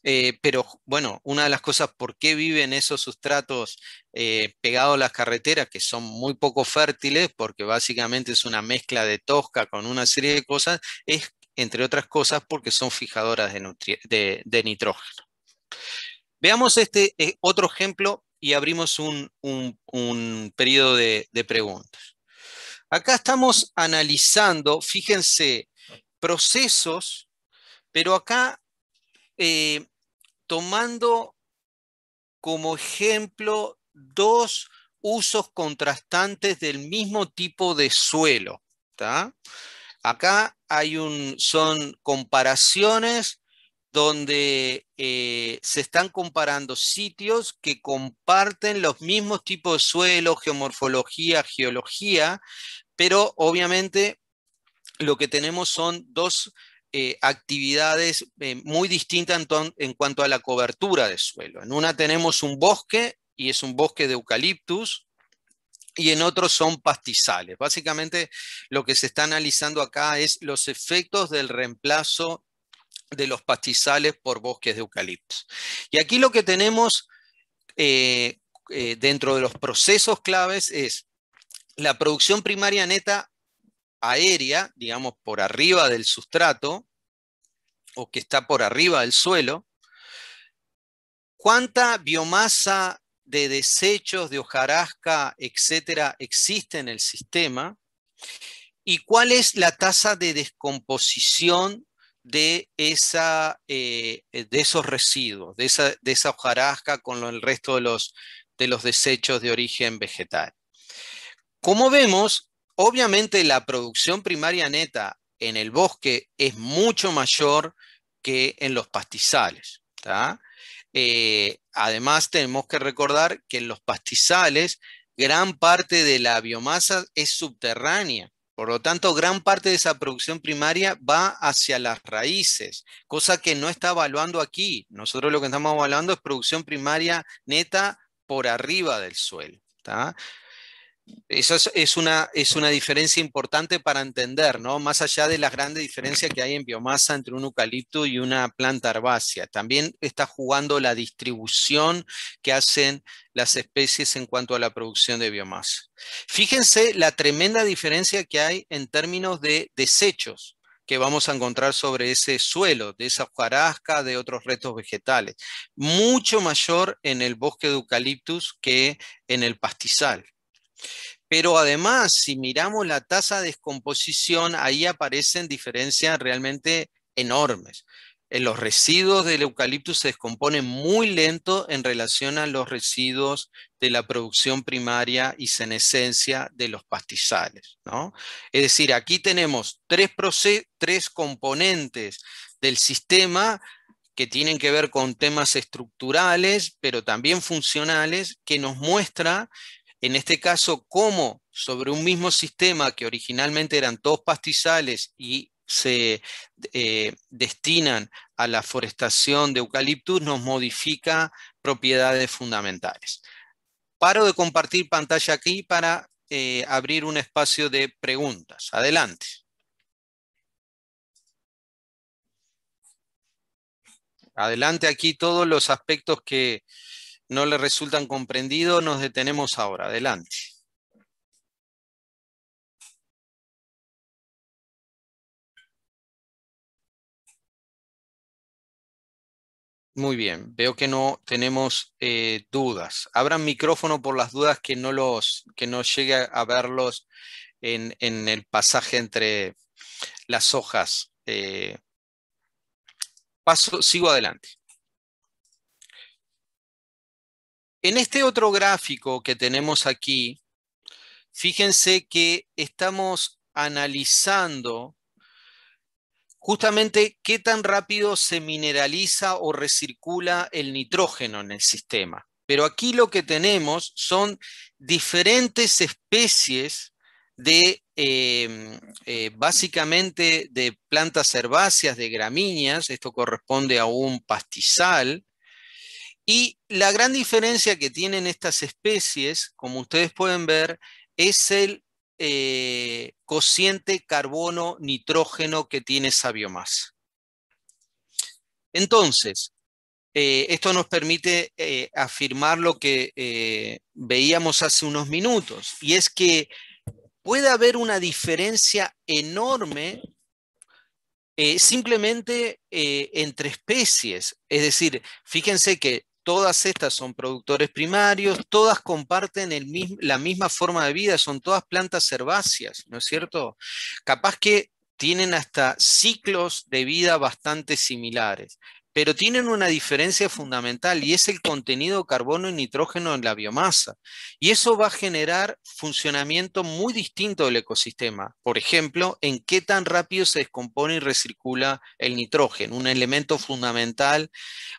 eh, pero bueno, una de las cosas por qué viven esos sustratos eh, pegados a las carreteras, que son muy poco fértiles, porque básicamente es una mezcla de tosca con una serie de cosas, es, entre otras cosas, porque son fijadoras de, nitrógeno. Veamos este eh, otro ejemplo y abrimos un, periodo de, preguntas. Acá estamos analizando, fíjense, procesos, pero acá tomando como ejemplo dos usos contrastantes del mismo tipo de suelo. Acá hay un, son comparaciones donde eh, se están comparando sitios que comparten los mismos tipos de suelo, geomorfología, geología, pero obviamente lo que tenemos son dos eh, actividades eh, muy distintas en, cuanto a la cobertura de suelo. En una tenemos un bosque y es un bosque de eucaliptus y en otros son pastizales. Básicamente lo que se está analizando acá es los efectos del reemplazo de los pastizales por bosques de eucaliptus. Y aquí lo que tenemos eh, dentro de los procesos claves es la producción primaria neta aérea, digamos, por arriba del sustrato o que está por arriba del suelo, ¿cuánta biomasa de desechos de hojarasca, etcétera, existe en el sistema? ¿Y cuál es la tasa de descomposición de, esa, eh, de esos residuos, de esa, hojarasca con el resto de los, de los desechos de origen vegetal? Como vemos, Obviamente la producción primaria neta en el bosque es mucho mayor que en los pastizales. Eh, además tenemos que recordar que en los pastizales gran parte de la biomasa es subterránea. Por lo tanto, gran parte de esa producción primaria va hacia las raíces, cosa que no está evaluando aquí. Nosotros lo que estamos evaluando es producción primaria neta por arriba del suelo. Esa es, una, diferencia importante para entender, ¿no? Más allá de las grandes diferencias que hay en biomasa entre un eucalipto y una planta herbácea. También está jugando la distribución que hacen las especies en cuanto a la producción de biomasa. Fíjense la tremenda diferencia que hay en términos de desechos que vamos a encontrar sobre ese suelo, de esa hojarasca, de otros restos vegetales. Mucho mayor en el bosque de eucaliptus que en el pastizal. Pero además, si miramos la tasa de descomposición, ahí aparecen diferencias realmente enormes. En eh, los residuos del eucalipto se descomponen muy lento en relación a los residuos de la producción primaria y senescencia de los pastizales. ¿no? Es decir, aquí tenemos tres, tres componentes del sistema que tienen que ver con temas estructurales, pero también funcionales, que nos muestra en este caso, cómo sobre un mismo sistema que originalmente eran todos pastizales y se eh, destinan a la forestación de eucaliptus nos modifica propiedades fundamentales. Paro de compartir pantalla aquí para eh, abrir un espacio de preguntas. Adelante. Adelante aquí todos los aspectos que, no le resultan comprendidos, nos detenemos ahora. Adelante. Muy bien, veo que no tenemos eh, dudas. Abran micrófono por las dudas que no, los, que no llegue a verlos en, el pasaje entre las hojas. Eh, paso, sigo adelante. En este otro gráfico que tenemos aquí, fíjense que estamos analizando justamente qué tan rápido se mineraliza o recircula el nitrógeno en el sistema. Pero aquí lo que tenemos son diferentes especies de, em, eh, básicamente, de plantas herbáceas, de gramíneas, esto corresponde a un pastizal, y la gran diferencia que tienen estas especies, como ustedes pueden ver, es el eh, cociente carbono-nitrógeno que tiene esa biomasa. Entonces, eh, esto nos permite eh, afirmar lo que veíamos hace unos minutos, y es que puede haber una diferencia enorme simplemente entre especies. Es decir, fíjense que todas estas son productores primarios, todas comparten la misma forma de vida, son todas plantas herbáceas, ¿no es cierto? Capaz que tienen hasta ciclos de vida bastante similares pero tienen una diferencia fundamental y es el contenido de carbono y nitrógeno en la biomasa. Y eso va a generar funcionamiento muy distinto del ecosistema. Por ejemplo, en qué tan rápido se descompone y recircula el nitrógeno, un elemento fundamental,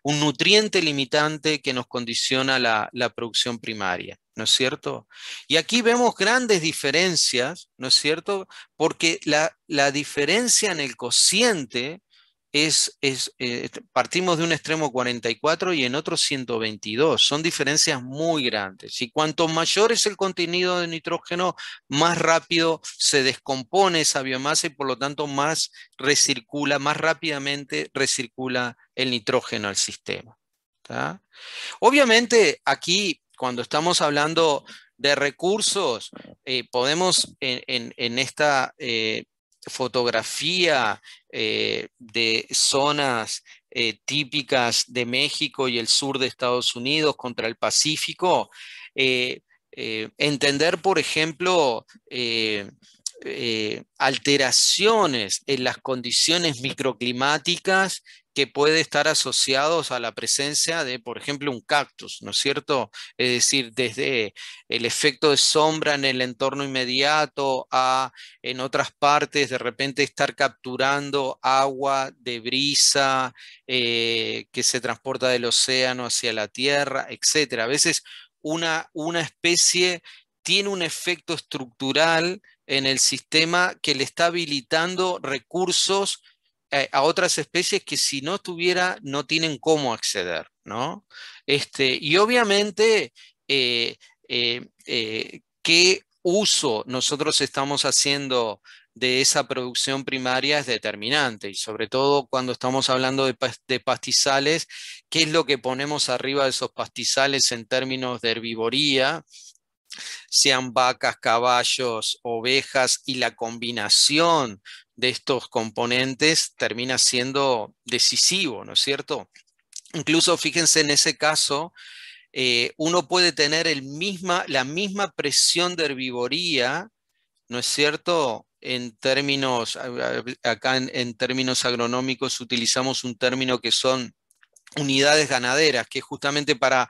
un nutriente limitante que nos condiciona la, producción primaria. ¿no es cierto? Y aquí vemos grandes diferencias, ¿no es cierto? Porque la, la diferencia en el cociente es, eh, partimos de un extremo 44 y en otro 122. Son diferencias muy grandes. Y cuanto mayor es el contenido de nitrógeno, más rápido se descompone esa biomasa y por lo tanto más recircula, más rápidamente recircula el nitrógeno al sistema. Obviamente aquí, cuando estamos hablando de recursos, eh, podemos en, esta... Eh, fotografía eh, de zonas eh, típicas de México y el sur de Estados Unidos contra el Pacífico. Eh, entender, por ejemplo, alteraciones en las condiciones microclimáticas que puede estar asociados a la presencia de, por ejemplo, un cactus, ¿no es cierto? Es decir, desde el efecto de sombra en el entorno inmediato a en otras partes de repente estar capturando agua de brisa eh, que se transporta del océano hacia la tierra, etc. A veces una, una especie tiene un efecto estructural en el sistema que le está habilitando recursos eh, a otras especies que si no tuviera no tienen cómo acceder, ¿no? Este, y obviamente, eh, eh, ¿qué uso nosotros estamos haciendo de esa producción primaria es determinante y sobre todo cuando estamos hablando de, pastizales, qué es lo que ponemos arriba de esos pastizales en términos de herbivoría sean vacas, caballos, ovejas y la combinación de estos componentes termina siendo decisivo, ¿no es cierto? Incluso fíjense en ese caso, eh, uno puede tener la misma presión de herbivoría, ¿no es cierto? En términos, acá en, en términos agronómicos utilizamos un término que son unidades ganaderas, que justamente para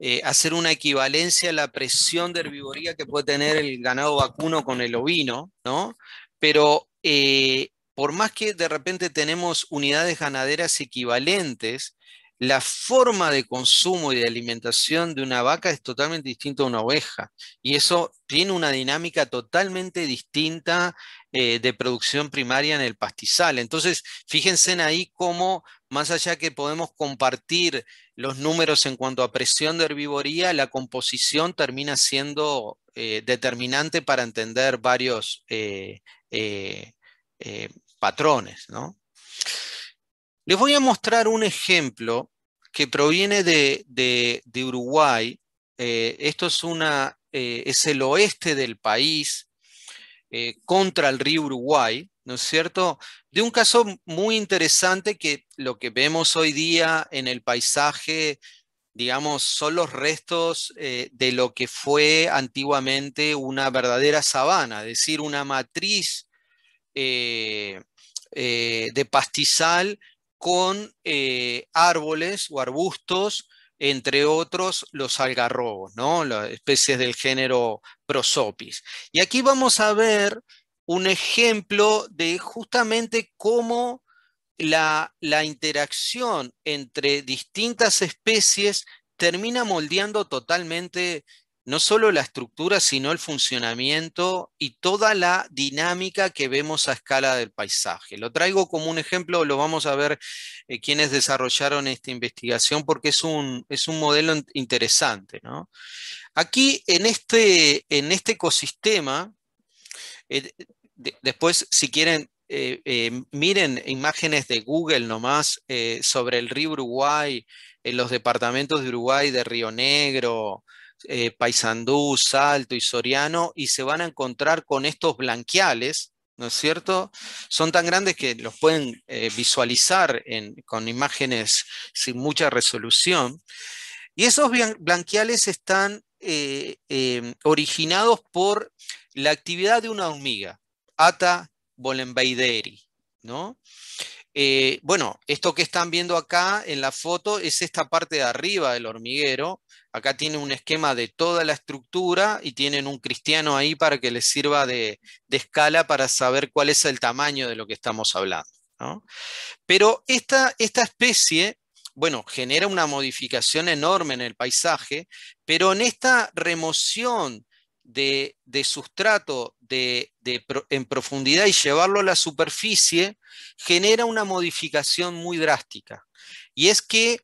eh, hacer una equivalencia a la presión de herbivoría que puede tener el ganado vacuno con el ovino, ¿no? Pero eh, por más que de repente tenemos unidades ganaderas equivalentes, la forma de consumo y de alimentación de una vaca es totalmente distinta a una oveja. Y eso tiene una dinámica totalmente distinta eh, de producción primaria en el pastizal. Entonces, fíjense en ahí cómo más allá que podemos compartir los números en cuanto a presión de herbivoría, la composición termina siendo eh, determinante para entender varios eh, eh, patrones. ¿no? Les voy a mostrar un ejemplo que proviene de, Uruguay. esto es, una, es el oeste del país, contra el río Uruguay, ¿no es cierto? de un caso muy interesante que lo que vemos hoy día en el paisaje, digamos, son los restos eh, de lo que fue antiguamente una verdadera sabana, es decir, una matriz eh, eh, de pastizal con árboles o arbustos, entre otros los algarrobos, ¿no? las especies del género prosopis. Y aquí vamos a ver un ejemplo de justamente cómo la, interacción entre distintas especies termina moldeando totalmente no solo la estructura, sino el funcionamiento y toda la dinámica que vemos a escala del paisaje. Lo traigo como un ejemplo, lo vamos a ver eh, quienes desarrollaron esta investigación, porque es un, es un modelo interesante. Aquí, en este, en este ecosistema, eh, después, si quieren, eh, eh, miren imágenes de Google nomás sobre el río Uruguay, en los departamentos de Uruguay de Río Negro, Paysandú, Salto y Soriano, y se van a encontrar con estos blanquiales. ¿No es cierto? Son tan grandes que los pueden visualizar con imágenes sin mucha resolución. Y esos blanquiales están originados por la actividad de una hormiga, Ata bolenbeideri, ¿no? Eh, bueno, esto que están viendo acá en la foto es esta parte de arriba del hormiguero. Acá tiene un esquema de toda la estructura y tienen un cristiano ahí para que les sirva de, escala para saber cuál es el tamaño de lo que estamos hablando. Pero esta, esta especie bueno, genera una modificación enorme en el paisaje, pero en esta remoción de, sustrato de, en profundidad y llevarlo a la superficie genera una modificación muy drástica. Y es que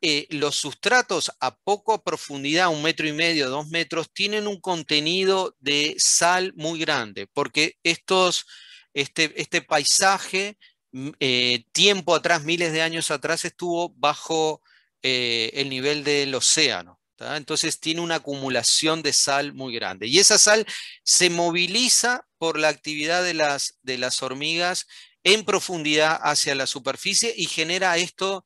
eh, los sustratos a poco profundidad, un metro y medio, dos metros, tienen un contenido de sal muy grande, porque estos, este, este paisaje, mm, eh, tiempo atrás, miles de años atrás, estuvo bajo eh, el nivel del océano. Entonces tiene una acumulación de sal muy grande. Y esa sal se moviliza por la actividad de las, de las hormigas en profundidad hacia la superficie y genera esto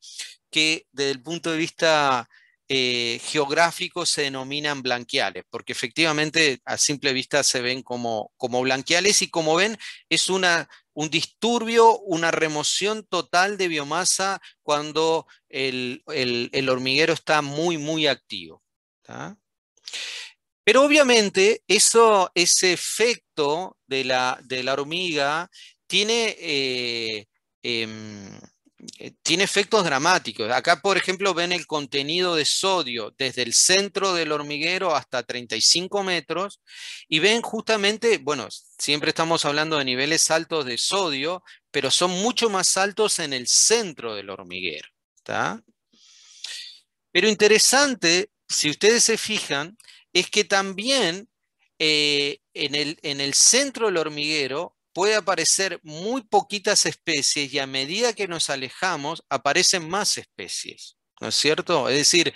que desde el punto de vista eh, geográficos se denominan blanqueales, porque efectivamente a simple vista se ven como, como blanquiales y como ven es una, un disturbio, una remoción total de biomasa cuando el, hormiguero está muy, muy activo. Pero obviamente eso, ese efecto de la, hormiga tiene... Eh, em, eh, tiene efectos dramáticos. Acá, por ejemplo, ven el contenido de sodio desde el centro del hormiguero hasta 35 metros y ven justamente, bueno, siempre estamos hablando de niveles altos de sodio, pero son mucho más altos en el centro del hormiguero. Pero interesante, si ustedes se fijan, es que también eh, en el centro del hormiguero puede aparecer muy poquitas especies y a medida que nos alejamos aparecen más especies, ¿no es cierto? Es decir,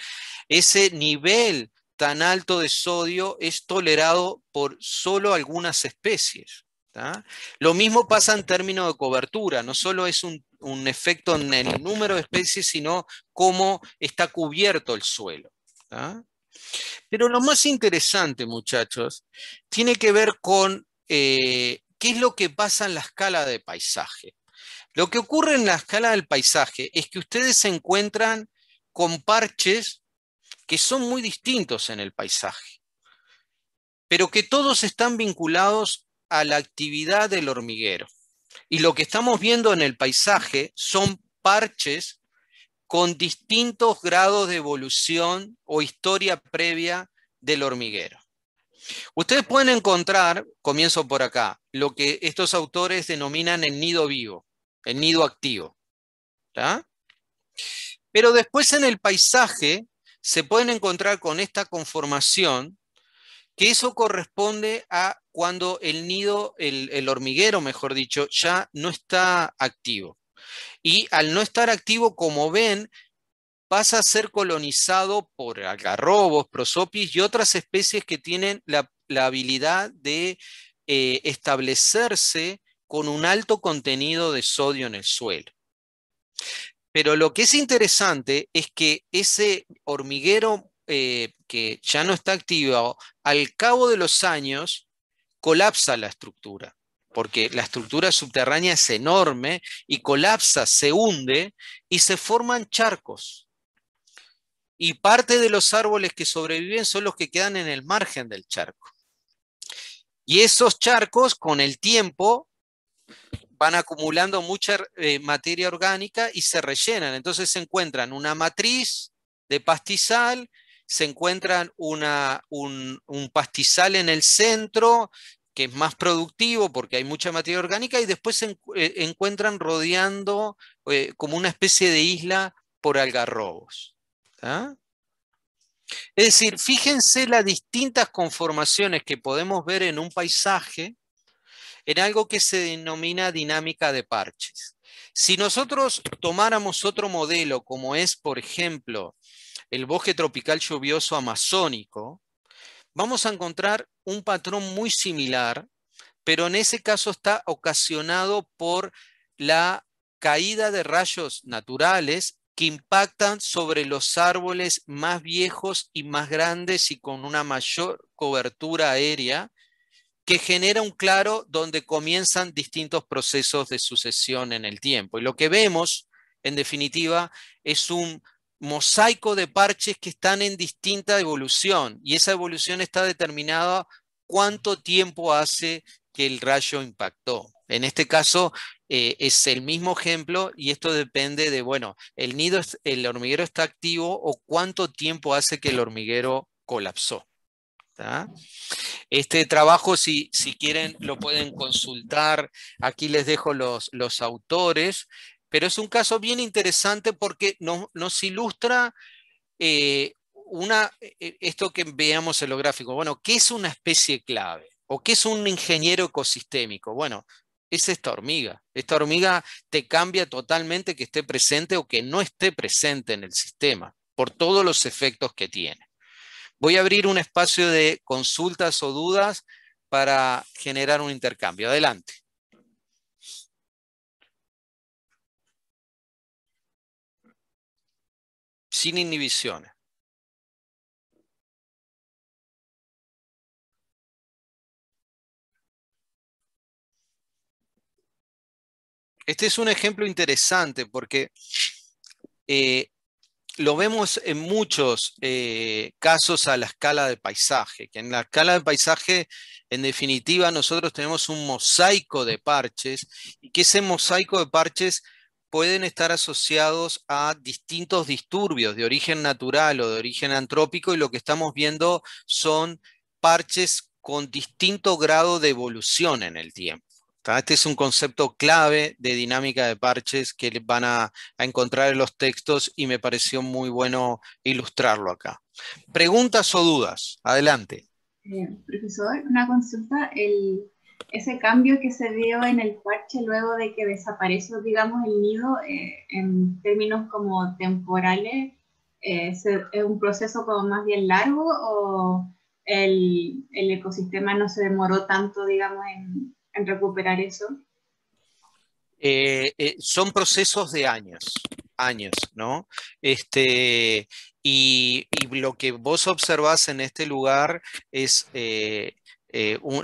ese nivel tan alto de sodio es tolerado por solo algunas especies. Lo mismo pasa en términos de cobertura, no solo es un, efecto en el número de especies, sino cómo está cubierto el suelo. Pero lo más interesante, muchachos, tiene que ver con eh, ¿Qué es lo que pasa en la escala de paisaje? Lo que ocurre en la escala del paisaje es que ustedes se encuentran con parches que son muy distintos en el paisaje, pero que todos están vinculados a la actividad del hormiguero. Y lo que estamos viendo en el paisaje son parches con distintos grados de evolución o historia previa del hormiguero. Ustedes pueden encontrar, comienzo por acá, lo que estos autores denominan el nido vivo, el nido activo. Pero después en el paisaje se pueden encontrar con esta conformación, que eso corresponde a cuando el nido, el, el hormiguero, mejor dicho, ya no está activo. Y al no estar activo, como ven, pasa a ser colonizado por algarrobos, prosopis y otras especies que tienen la, habilidad de eh, establecerse con un alto contenido de sodio en el suelo. Pero lo que es interesante es que ese hormiguero eh, que ya no está activo, al cabo de los años colapsa la estructura, porque la estructura subterránea es enorme y colapsa, se hunde y se forman charcos. Y parte de los árboles que sobreviven son los que quedan en el margen del charco. Y esos charcos, con el tiempo, van acumulando mucha eh, materia orgánica y se rellenan. Entonces se encuentran una matriz de pastizal, se encuentran un, pastizal en el centro, que es más productivo porque hay mucha materia orgánica, y después se eh, encuentran rodeando eh, como una especie de isla por algarrobos. ¿Ah? Es decir, fíjense las distintas conformaciones que podemos ver en un paisaje en algo que se denomina dinámica de parches. Si nosotros tomáramos otro modelo, como es, por ejemplo, el bosque tropical lluvioso amazónico, vamos a encontrar un patrón muy similar, pero en ese caso está ocasionado por la caída de rayos naturales que impactan sobre los árboles más viejos y más grandes y con una mayor cobertura aérea, que genera un claro donde comienzan distintos procesos de sucesión en el tiempo. Y lo que vemos, en definitiva, es un mosaico de parches que están en distinta evolución y esa evolución está determinada cuánto tiempo hace que el rayo impactó. En este caso eh, es el mismo ejemplo y esto depende de, bueno, el nido, el hormiguero está activo o cuánto tiempo hace que el hormiguero colapsó. Este trabajo, si, quieren, lo pueden consultar. Aquí les dejo los, autores, pero es un caso bien interesante porque nos, ilustra eh, eh, esto que veamos en los gráficos. Bueno, ¿qué es una especie clave? ¿O qué es un ingeniero ecosistémico? Bueno, es esta hormiga. Esta hormiga te cambia totalmente que esté presente o que no esté presente en el sistema, por todos los efectos que tiene. Voy a abrir un espacio de consultas o dudas para generar un intercambio. Adelante. Sin inhibiciones. Este es un ejemplo interesante porque eh, lo vemos en muchos eh, casos a la escala de paisaje, que en la escala de paisaje, en definitiva, nosotros tenemos un mosaico de parches y que ese mosaico de parches pueden estar asociados a distintos disturbios de origen natural o de origen antrópico y lo que estamos viendo son parches con distinto grado de evolución en el tiempo. Este es un concepto clave de dinámica de parches que van a, encontrar en los textos y me pareció muy bueno ilustrarlo acá. ¿Preguntas o dudas? Adelante. profesor, una consulta. ese cambio que se dio en el parche luego de que desapareció, digamos, el nido, eh, en términos como temporales, eh, ¿es, un proceso como más bien largo o el ecosistema no se demoró tanto, digamos, en, en recuperar eso? Eh, eh, son procesos de años, años, ¿no? Este, y, lo que vos observás en este lugar es eh,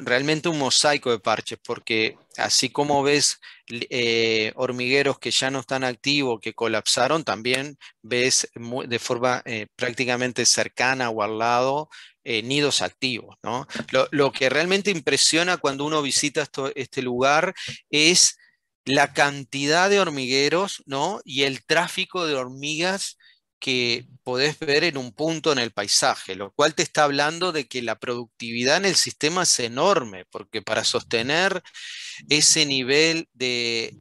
realmente un mosaico de parches, porque así como ves eh, hormigueros que ya no están activos, que colapsaron, también ves de forma eh, prácticamente cercana o al lado eh, nidos activos. ¿no? Lo, que realmente impresiona cuando uno visita este lugar es la cantidad de hormigueros ¿no? y el tráfico de hormigas que podés ver en un punto en el paisaje, lo cual te está hablando de que la productividad en el sistema es enorme, porque para sostener ese nivel de,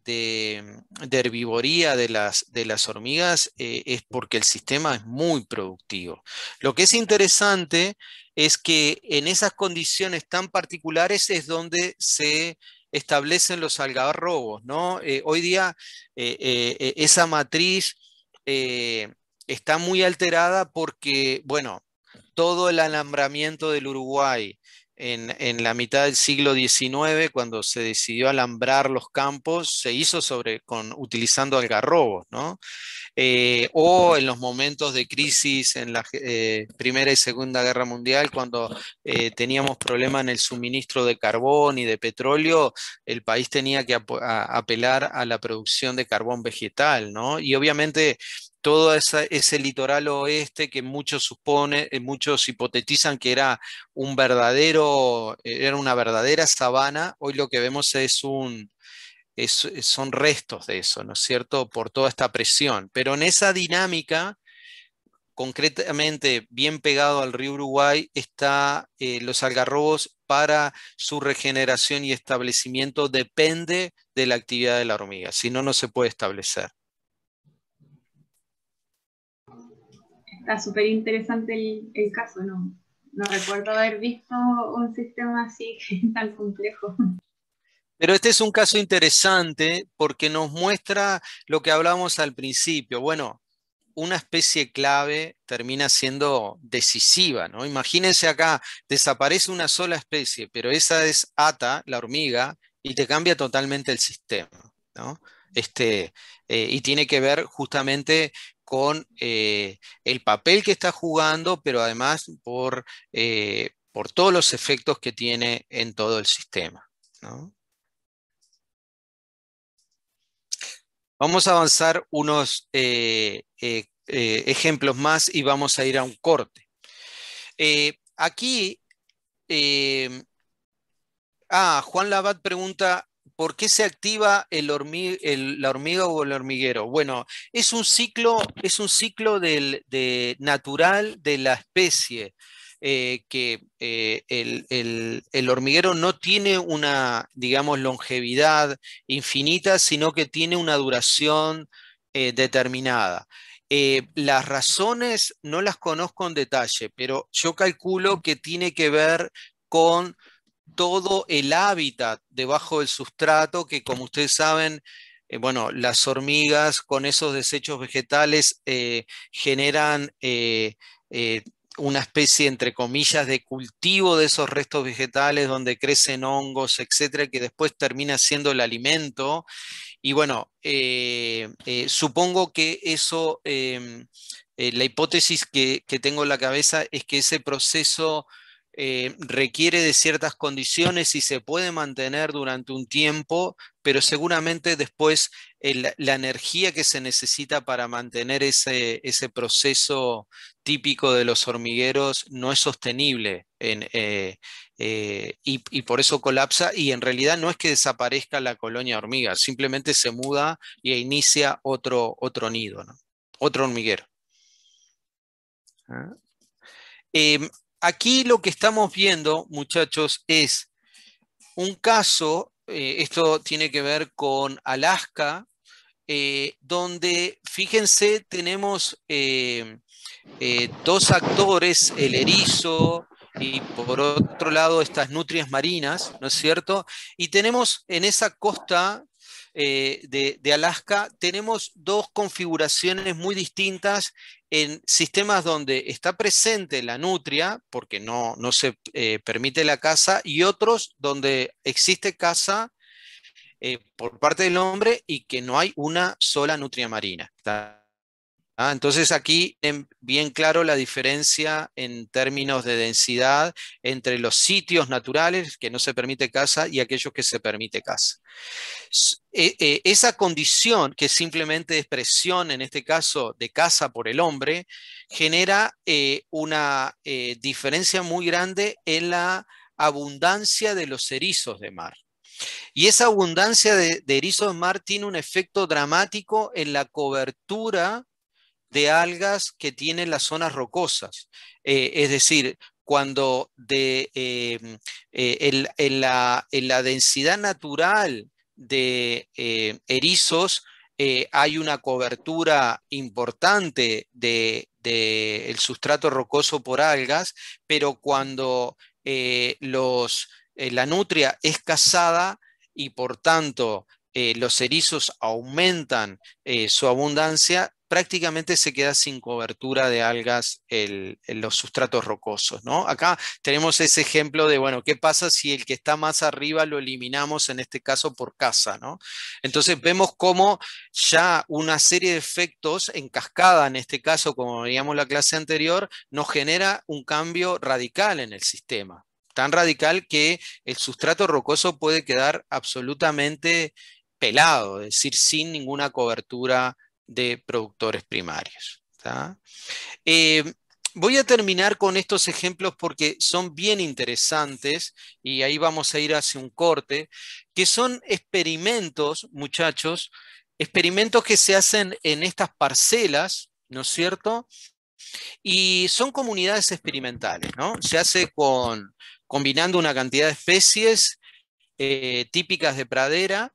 herbivoría de las, hormigas eh, es porque el sistema es muy productivo. Lo que es interesante es que en esas condiciones tan particulares es donde se establecen los algarrobos. ¿no? Eh, hoy día eh, esa matriz está muy alterada porque, bueno, todo el alambramiento del Uruguay, en, la mitad del siglo XIX, cuando se decidió alambrar los campos, se hizo sobre, con, utilizando algarrobos, ¿no? Eh, o en los momentos de crisis en la eh, Primera y Segunda Guerra Mundial, cuando eh, teníamos problemas en el suministro de carbón y de petróleo, el país tenía que apelar a la producción de carbón vegetal, ¿no? Y obviamente todo ese litoral oeste que muchos supone, eh, muchos hipotetizan que era un verdadero, eh, era una verdadera sabana, hoy lo que vemos es un, son restos de eso, ¿no es cierto?, por toda esta presión. Pero en esa dinámica, concretamente bien pegado al río Uruguay, está eh, los algarrobos para su regeneración y establecimiento depende de la actividad de la hormiga, si no, no se puede establecer. Está súper interesante el, caso, ¿no? No recuerdo haber visto un sistema así (laughs) tan complejo. Pero este es un caso interesante porque nos muestra lo que hablábamos al principio. Bueno, una especie clave termina siendo decisiva, ¿no? Imagínense acá, desaparece una sola especie, pero esa es ATA, la hormiga, y te cambia totalmente el sistema, ¿no? Este, eh, y tiene que ver justamente con eh, el papel que está jugando, pero además eh, por, todos los efectos que tiene en todo el sistema. Vamos a avanzar unos eh, ejemplos más y vamos a ir a un corte. aquí, ah, Juan Labat pregunta, ¿Por qué se activa la hormiga o el hormiguero? Bueno, es un ciclo, es un ciclo de, natural de la especie. Eh, que eh, el, hormiguero no tiene una, digamos, longevidad infinita, sino que tiene una duración eh, determinada. las razones no las conozco en detalle, pero yo calculo que tiene que ver con todo el hábitat debajo del sustrato que, como ustedes saben, eh, bueno, las hormigas con esos desechos vegetales eh, generan eh, una especie, entre comillas, de cultivo de esos restos vegetales donde crecen hongos, etcétera, que después termina siendo el alimento. Y bueno, supongo que eso, em, la hipótesis que tengo en la cabeza es que ese proceso eh, requiere de ciertas condiciones y se puede mantener durante un tiempo, pero seguramente después eh, la energía que se necesita para mantener ese, proceso típico de los hormigueros no es sostenible eh, y, por eso colapsa y en realidad no es que desaparezca la colonia hormiga, simplemente se muda y inicia otro, otro nido, otro hormiguero. Ah. Em, aquí lo que estamos viendo, muchachos, es un caso, eh, esto tiene que ver con Alaska, eh, donde, fíjense, tenemos eh, dos actores, el erizo y por otro lado estas nutrias marinas, ¿no es cierto? Y tenemos en esa costa eh, de, Alaska, tenemos dos configuraciones muy distintas en sistemas donde está presente la nutria, porque no, se eh, permite la caza, y otros donde existe caza eh, por parte del hombre y que no hay una sola nutria marina. Ah, entonces aquí bien claro la diferencia en términos de densidad entre los sitios naturales que no se permite caza y aquellos que se permite caza. Eh, eh, esa condición, que simplemente es presión en este caso de caza por el hombre, genera eh, una diferencia muy grande en la abundancia de los erizos de mar. Y esa abundancia de, erizos de, mar tiene un efecto dramático en la cobertura de algas que tienen las zonas rocosas. Eh, es decir, cuando de, eh, mm, eh, en, la, densidad natural de erizos hay una cobertura importante del de, sustrato rocoso por algas, pero cuando los, la nutria es cazada y por tanto los erizos aumentan su abundancia, prácticamente se queda sin cobertura de algas en los sustratos rocosos. ¿no? Acá tenemos ese ejemplo de, bueno, ¿qué pasa si el que está más arriba lo eliminamos, en este caso por casa? ¿no? Entonces vemos cómo ya una serie de efectos en cascada, en este caso, como veíamos la clase anterior, nos genera un cambio radical en el sistema tan radical que el sustrato rocoso puede quedar absolutamente pelado, es decir, sin ninguna cobertura de productores primarios. Eh, voy a terminar con estos ejemplos porque son bien interesantes y ahí vamos a ir hacia un corte, que son experimentos, muchachos, experimentos que se hacen en estas parcelas, ¿no es cierto? Y son comunidades experimentales, ¿no? Se hace con, combinando una cantidad de especies eh, típicas de pradera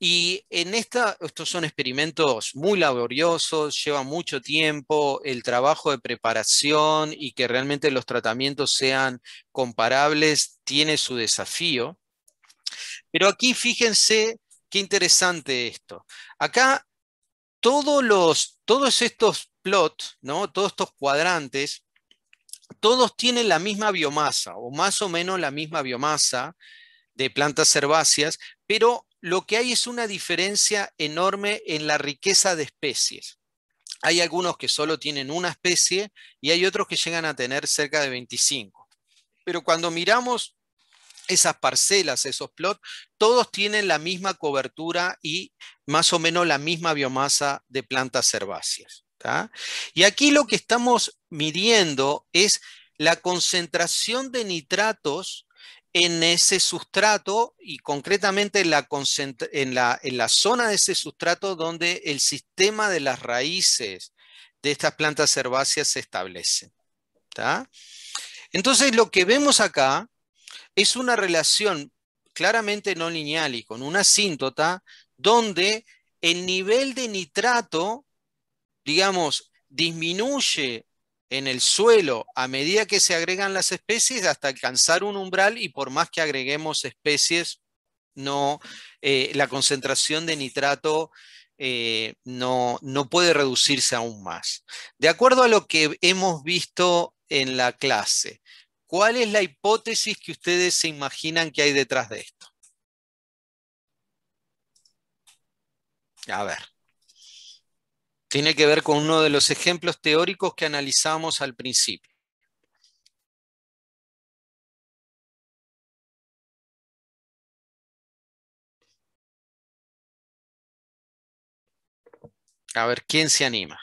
y en esta, estos son experimentos muy laboriosos, lleva mucho tiempo, el trabajo de preparación y que realmente los tratamientos sean comparables tiene su desafío. Pero aquí fíjense qué interesante esto. Acá todos, los, todos estos plots, ¿no? todos estos cuadrantes, todos tienen la misma biomasa o más o menos la misma biomasa de plantas herbáceas, pero lo que hay es una diferencia enorme en la riqueza de especies. Hay algunos que solo tienen una especie y hay otros que llegan a tener cerca de 25. Pero cuando miramos esas parcelas, esos plots, todos tienen la misma cobertura y más o menos la misma biomasa de plantas herbáceas. Y aquí lo que estamos midiendo es la concentración de nitratos en ese sustrato y concretamente en la, zona de ese sustrato donde el sistema de las raíces de estas plantas herbáceas se establece. Entonces lo que vemos acá es una relación claramente no lineal y con una síntota donde el nivel de nitrato, digamos, disminuye en el suelo a medida que se agregan las especies hasta alcanzar un umbral y por más que agreguemos especies, no, eh, la concentración de nitrato eh, no, no puede reducirse aún más. De acuerdo a lo que hemos visto en la clase, ¿cuál es la hipótesis que ustedes se imaginan que hay detrás de esto? A ver tiene que ver con uno de los ejemplos teóricos que analizamos al principio. A ver, ¿quién se anima?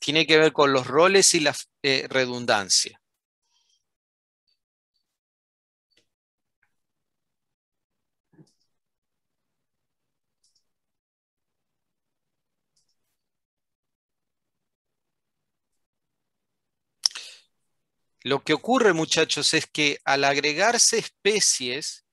Tiene que ver con los roles y la eh, redundancia. Lo que ocurre, muchachos, es que al agregarse especies,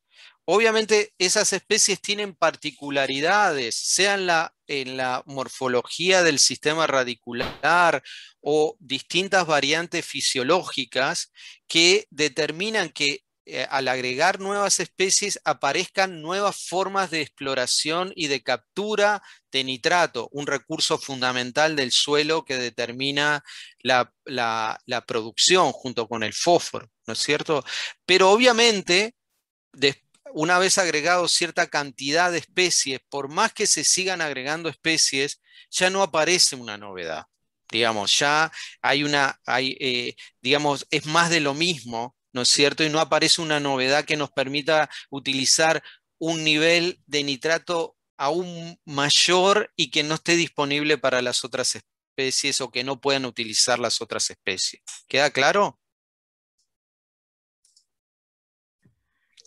obviamente esas especies tienen particularidades, sean la, en la morfología del sistema radicular o distintas variantes fisiológicas que determinan que eh, al agregar nuevas especies aparezcan nuevas formas de exploración y de captura de nitrato, un recurso fundamental del suelo que determina la, producción junto con el fósforo, ¿no es cierto? Pero obviamente, una vez agregado cierta cantidad de especies, por más que se sigan agregando especies, ya no aparece una novedad. Digamos, ya hay una, eh, digamos, es más de lo mismo ¿no es cierto? Y no aparece una novedad que nos permita utilizar un nivel de nitrato aún mayor y que no esté disponible para las otras especies o que no puedan utilizar las otras especies. ¿Queda claro?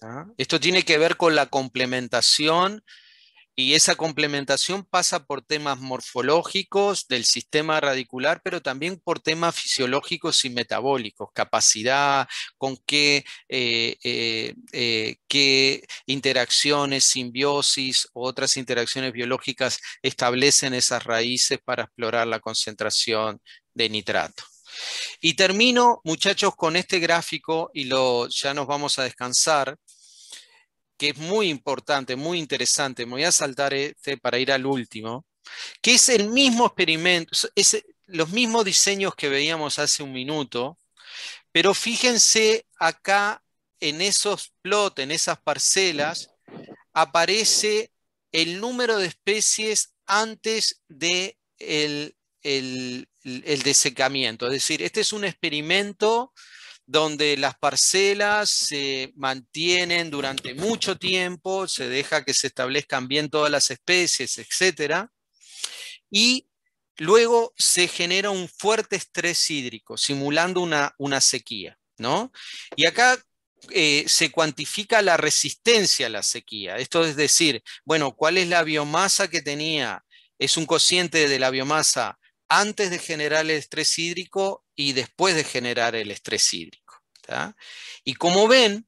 Ah. Esto tiene que ver con la complementación y esa complementación pasa por temas morfológicos del sistema radicular, pero también por temas fisiológicos y metabólicos, capacidad, con eh, eh, eh, qué, interacciones, simbiosis u otras interacciones biológicas establecen esas raíces para explorar la concentración de nitrato. Y termino, muchachos, con este gráfico y lo, ya nos vamos a descansar que es muy importante, muy interesante, me voy a saltar este para ir al último, que es el mismo experimento, los mismos diseños que veíamos hace un minuto, pero fíjense acá en esos plots, en esas parcelas, aparece el número de especies antes del de el desecamiento. Es decir, este es un experimento donde las parcelas se mantienen durante mucho tiempo, se deja que se establezcan bien todas las especies, etc. Y luego se genera un fuerte estrés hídrico, simulando una, sequía. ¿no? Y acá eh, se cuantifica la resistencia a la sequía. Esto es decir, bueno, ¿cuál es la biomasa que tenía? ¿Es un cociente de la biomasa antes de generar el estrés hídrico y después de generar el estrés hídrico. Y como ven,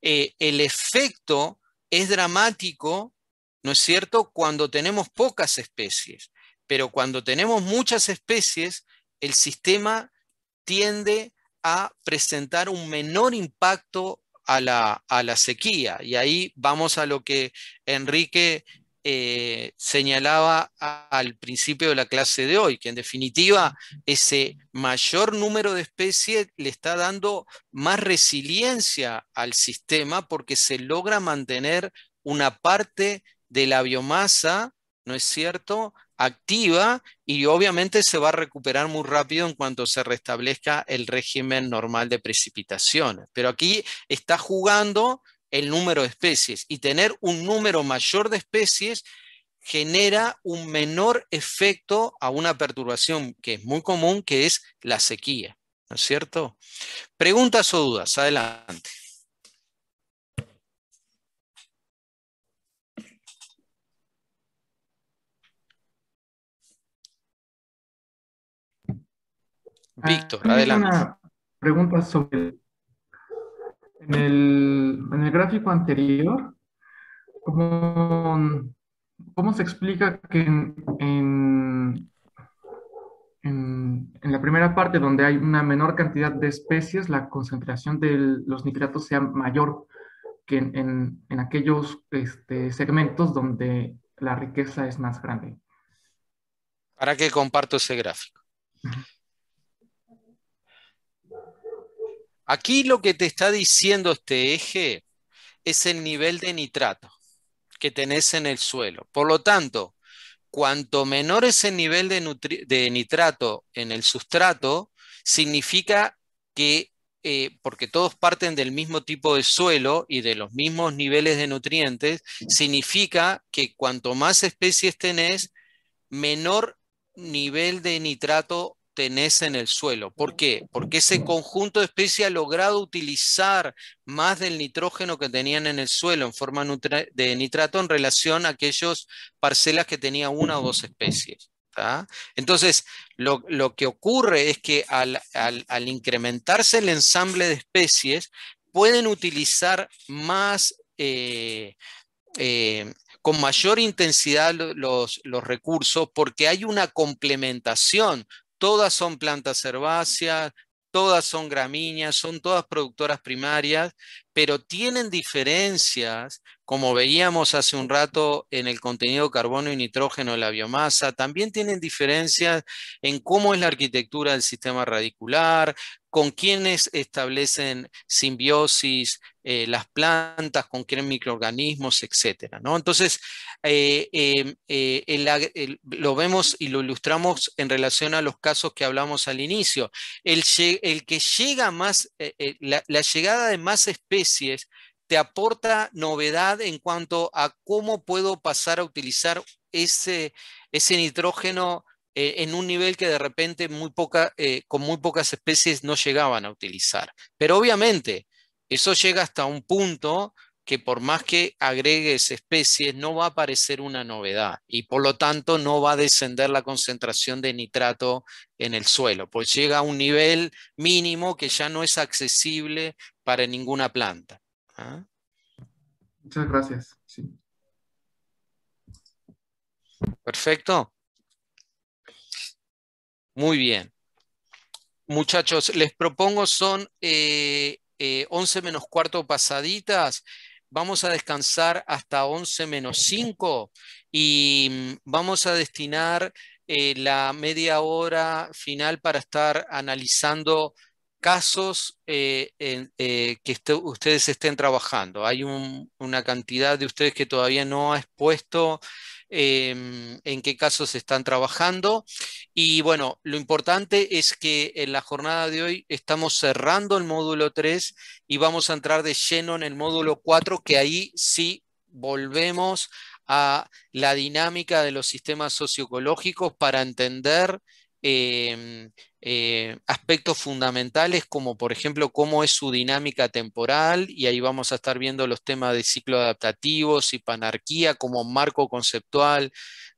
eh, el efecto es dramático, ¿no es cierto?, cuando tenemos pocas especies, pero cuando tenemos muchas especies, el sistema tiende a presentar un menor impacto a la, a la sequía. Y ahí vamos a lo que Enrique eh, señalaba al principio de la clase de hoy, que en definitiva ese mayor número de especies le está dando más resiliencia al sistema porque se logra mantener una parte de la biomasa, ¿no es cierto?, activa y obviamente se va a recuperar muy rápido en cuanto se restablezca el régimen normal de precipitaciones. Pero aquí está jugando el número de especies y tener un número mayor de especies genera un menor efecto a una perturbación que es muy común, que es la sequía. ¿No es cierto? Preguntas o dudas, adelante. Ah, Víctor, adelante. preguntas pregunta sobre en el, gráfico anterior, ¿cómo, se explica que en, la primera parte, donde hay una menor cantidad de especies, la concentración de los nitratos sea mayor que en, aquellos este, segmentos donde la riqueza es más grande? ¿Para qué comparto ese gráfico? Aquí lo que te está diciendo este eje es el nivel de nitrato que tenés en el suelo. Por lo tanto, cuanto menor es el nivel de, nitrato en el sustrato, significa que, eh, porque todos parten del mismo tipo de suelo y de los mismos niveles de nutrientes, significa que cuanto más especies tenés, menor nivel de nitrato en el suelo. ¿Por qué? Porque ese conjunto de especies ha logrado utilizar más del nitrógeno que tenían en el suelo en forma de nitrato en relación a aquellas parcelas que tenía una o dos especies. Entonces, lo, que ocurre es que al, incrementarse el ensamble de especies, pueden utilizar más... Eh, eh, con mayor intensidad los, recursos porque hay una complementación Todas son plantas herbáceas, todas son gramíneas, son todas productoras primarias, pero tienen diferencias, como veíamos hace un rato en el contenido de carbono y nitrógeno de la biomasa, también tienen diferencias en cómo es la arquitectura del sistema radicular, con quiénes establecen simbiosis eh, las plantas, con quiénes microorganismos, etc. Entonces, eh, em, eh, lo vemos y lo ilustramos en relación a los casos que hablamos al inicio. El, que llega más, eh, la, llegada de más especies te aporta novedad en cuanto a cómo puedo pasar a utilizar ese, nitrógeno en un nivel que de repente con muy pocas especies no llegaban a utilizar. Pero obviamente eso llega hasta un punto que por más que agregues especies, no va a aparecer una novedad y por lo tanto no va a descender la concentración de nitrato en el suelo, pues llega a un nivel mínimo que ya no es accesible para ninguna planta. ¿ah? Muchas gracias. Perfecto. Muy bien. Muchachos, les propongo son 11 eh, eh, menos cuarto pasaditas vamos a descansar hasta 11 menos 5 y mm, vamos a destinar eh, la media hora final para estar analizando casos eh, eh, que ustedes estén trabajando. Hay una cantidad de ustedes que todavía no ha expuesto Em, en qué casos están trabajando. Y bueno, lo importante es que en la jornada de hoy estamos cerrando el módulo 3 y vamos a entrar de lleno en el módulo 4, que ahí sí volvemos a la dinámica de los sistemas socioecológicos para entender em, eh, aspectos fundamentales como por ejemplo cómo es su dinámica temporal y ahí vamos a estar viendo los temas de ciclo y panarquía como marco conceptual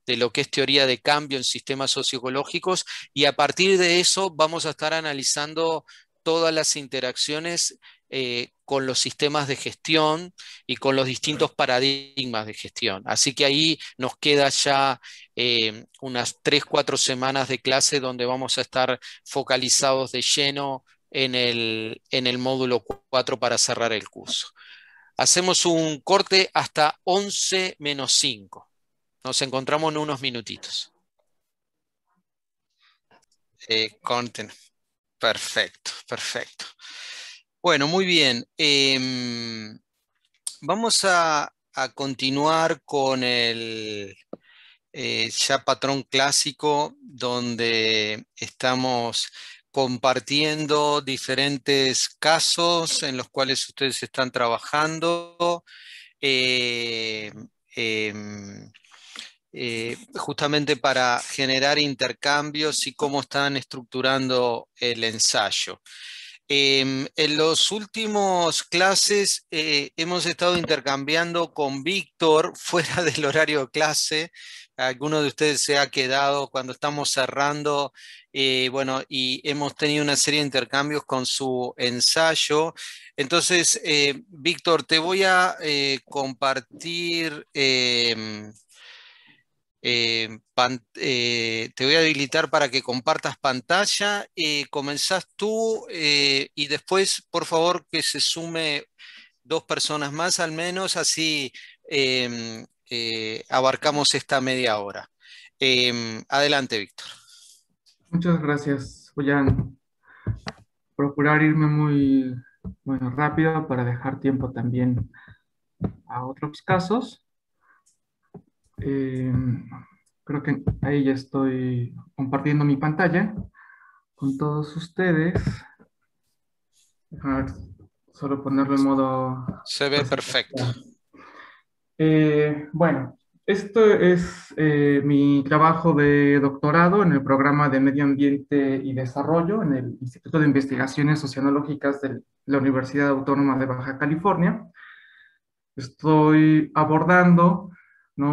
de lo que es teoría de cambio en sistemas sociológicos y a partir de eso vamos a estar analizando todas las interacciones eh, con los sistemas de gestión y con los distintos paradigmas de gestión. Así que ahí nos queda ya eh, unas tres, cuatro semanas de clase donde vamos a estar focalizados de lleno en el, módulo 4 para cerrar el curso. Hacemos un corte hasta 11 menos 5. Nos encontramos en unos minutitos. Eh, perfecto, perfecto. Bueno, muy bien. Em, vamos a, continuar con el eh, ya patrón clásico donde estamos compartiendo diferentes casos en los cuales ustedes están trabajando. Eh, em, eh, justamente para generar intercambios y cómo están estructurando el ensayo. Em, en los últimos clases eh, hemos estado intercambiando con Víctor (laughs) fuera del horario de clase. Alguno de ustedes se ha quedado cuando estamos cerrando, eh, bueno, y hemos tenido una serie de intercambios con su ensayo. Entonces, eh, Víctor, te voy a compartir em, eh, eh, te voy a habilitar para que compartas pantalla. Eh, comenzás tú eh, y después, por favor, que se sume dos personas más al menos, así em, abarcamos esta media hora. Em, adelante, Víctor. Muchas gracias, a Procurar irme muy rápido para dejar tiempo también a otros casos. Eh, creo que ahí ya estoy compartiendo mi pantalla con todos ustedes. solo ponerlo en modo... Se ve perfecto. Eh, bueno, esto es eh, mi trabajo de doctorado en el programa de Medio Ambiente y Desarrollo en el Instituto de Investigaciones Sociológicas de la Universidad Autónoma de Baja California. Estoy abordando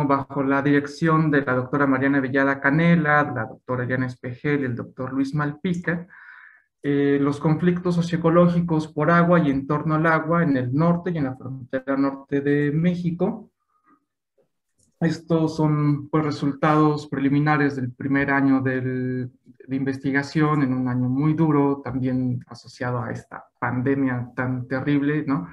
bajo la dirección de la doctora Mariana Villada Canela, la doctora Diana Espejel y el doctor Luis Malpica, eh, los conflictos socioecológicos por agua y en torno al agua en el norte y en la frontera norte de México. Estos son pues, resultados preliminares del primer año de investigación, en un año muy duro, también asociado a esta pandemia tan terrible, ¿no?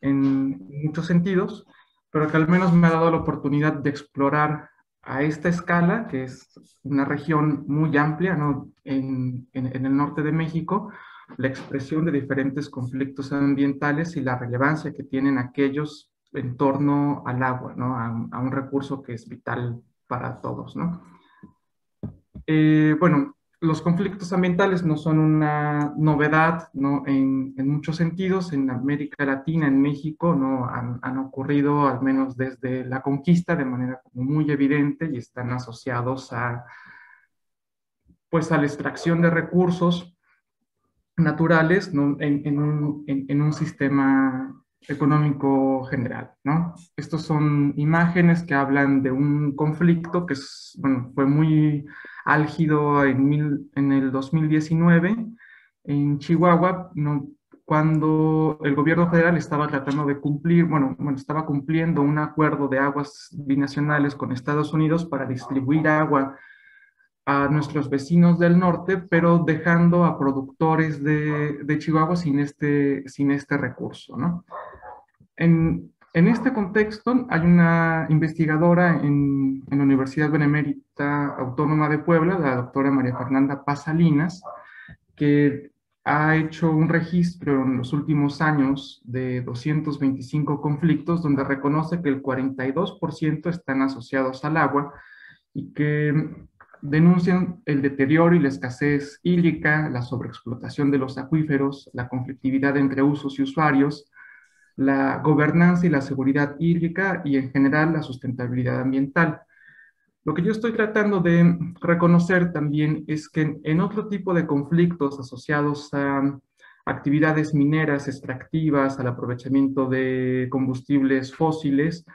En muchos sentidos pero que al menos me ha dado la oportunidad de explorar a esta escala, que es una región muy amplia ¿no? en, en, el norte de México, la expresión de diferentes conflictos ambientales y la relevancia que tienen aquellos en torno al agua, ¿no? a, un recurso que es vital para todos. ¿no? Eh, bueno, los conflictos ambientales no son una novedad ¿no? En, muchos sentidos. En América Latina, en México, ¿no? Han, ocurrido al menos desde la conquista de manera muy evidente y están asociados a, pues, a la extracción de recursos naturales en, un, sistema económico general. ¿no? Estos son imágenes que hablan de un conflicto que fue muy álgido en, el 2019 en Chihuahua, cuando el gobierno federal estaba tratando de cumplir, bueno, estaba cumpliendo un acuerdo de aguas binacionales con Estados Unidos para distribuir agua a nuestros vecinos del norte, pero dejando a productores de, Chihuahua sin este, sin este recurso, ¿no? En, en este contexto hay una investigadora en, la Universidad Benemérita Autónoma de Puebla, la doctora María Fernanda Pasalinas, que ha hecho un registro en los últimos años de 225 conflictos donde reconoce que el 42% están asociados al agua y que denuncian el deterioro y la escasez hídrica, la sobreexplotación de los acuíferos, la conflictividad entre usos y usuarios, la gobernanza y la seguridad hídrica y en general la sustentabilidad ambiental. Lo que yo estoy tratando de reconocer también es que en otro tipo de conflictos asociados a actividades mineras extractivas, al aprovechamiento de combustibles fósiles,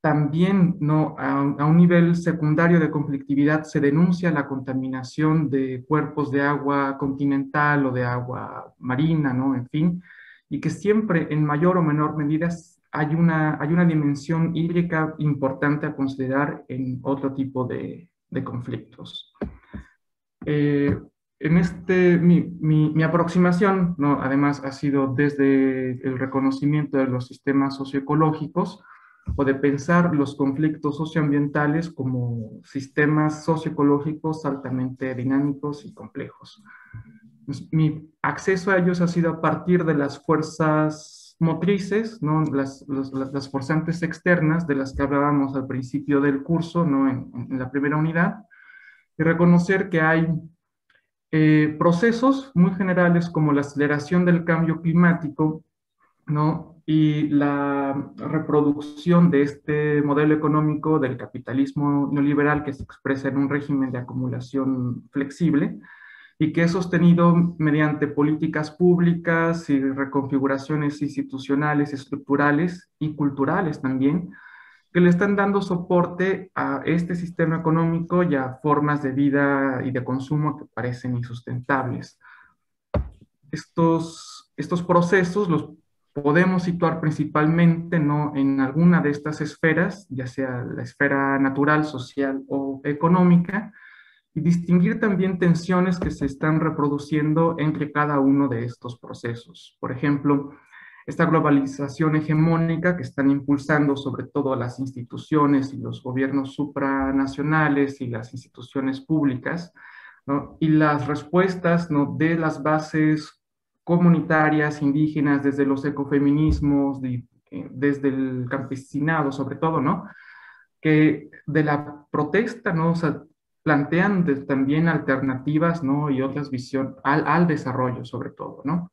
también ¿no? a, un nivel secundario de conflictividad se denuncia la contaminación de cuerpos de agua continental o de agua marina, ¿no? en fin, y que siempre en mayor o menor medida hay una, hay una dimensión hídrica importante a considerar en otro tipo de, de conflictos. Eh, en este, mi, mi, mi, aproximación, ¿no? además, ha sido desde el reconocimiento de los sistemas socioecológicos o de pensar los conflictos socioambientales como sistemas socioecológicos altamente dinámicos y complejos. Pues, mi acceso a ellos ha sido a partir de las fuerzas motrices, ¿no? las, forzantes externas de las que hablábamos al principio del curso, ¿no? en, la primera unidad, y reconocer que hay eh, procesos muy generales como la aceleración del cambio climático y la reproducción de este modelo económico del capitalismo neoliberal que se expresa en un régimen de acumulación flexible, y que es sostenido mediante políticas públicas y reconfiguraciones institucionales, estructurales y culturales también, que le están dando soporte a este sistema económico y a formas de vida y de consumo que parecen insustentables. Estos, estos procesos los podemos situar principalmente ¿no? en alguna de estas esferas, ya sea la esfera natural, social o económica, y distinguir también tensiones que se están reproduciendo entre cada uno de estos procesos. Por ejemplo, esta globalización hegemónica que están impulsando sobre todo las instituciones y los gobiernos supranacionales y las instituciones públicas, ¿no? y las respuestas ¿no? de las bases comunitarias indígenas desde los ecofeminismos, eh, desde el campesinado sobre todo, ¿no? que de la protesta ¿no? O sea, plantean también alternativas ¿no? y otras visiones al, desarrollo sobre todo. ¿no?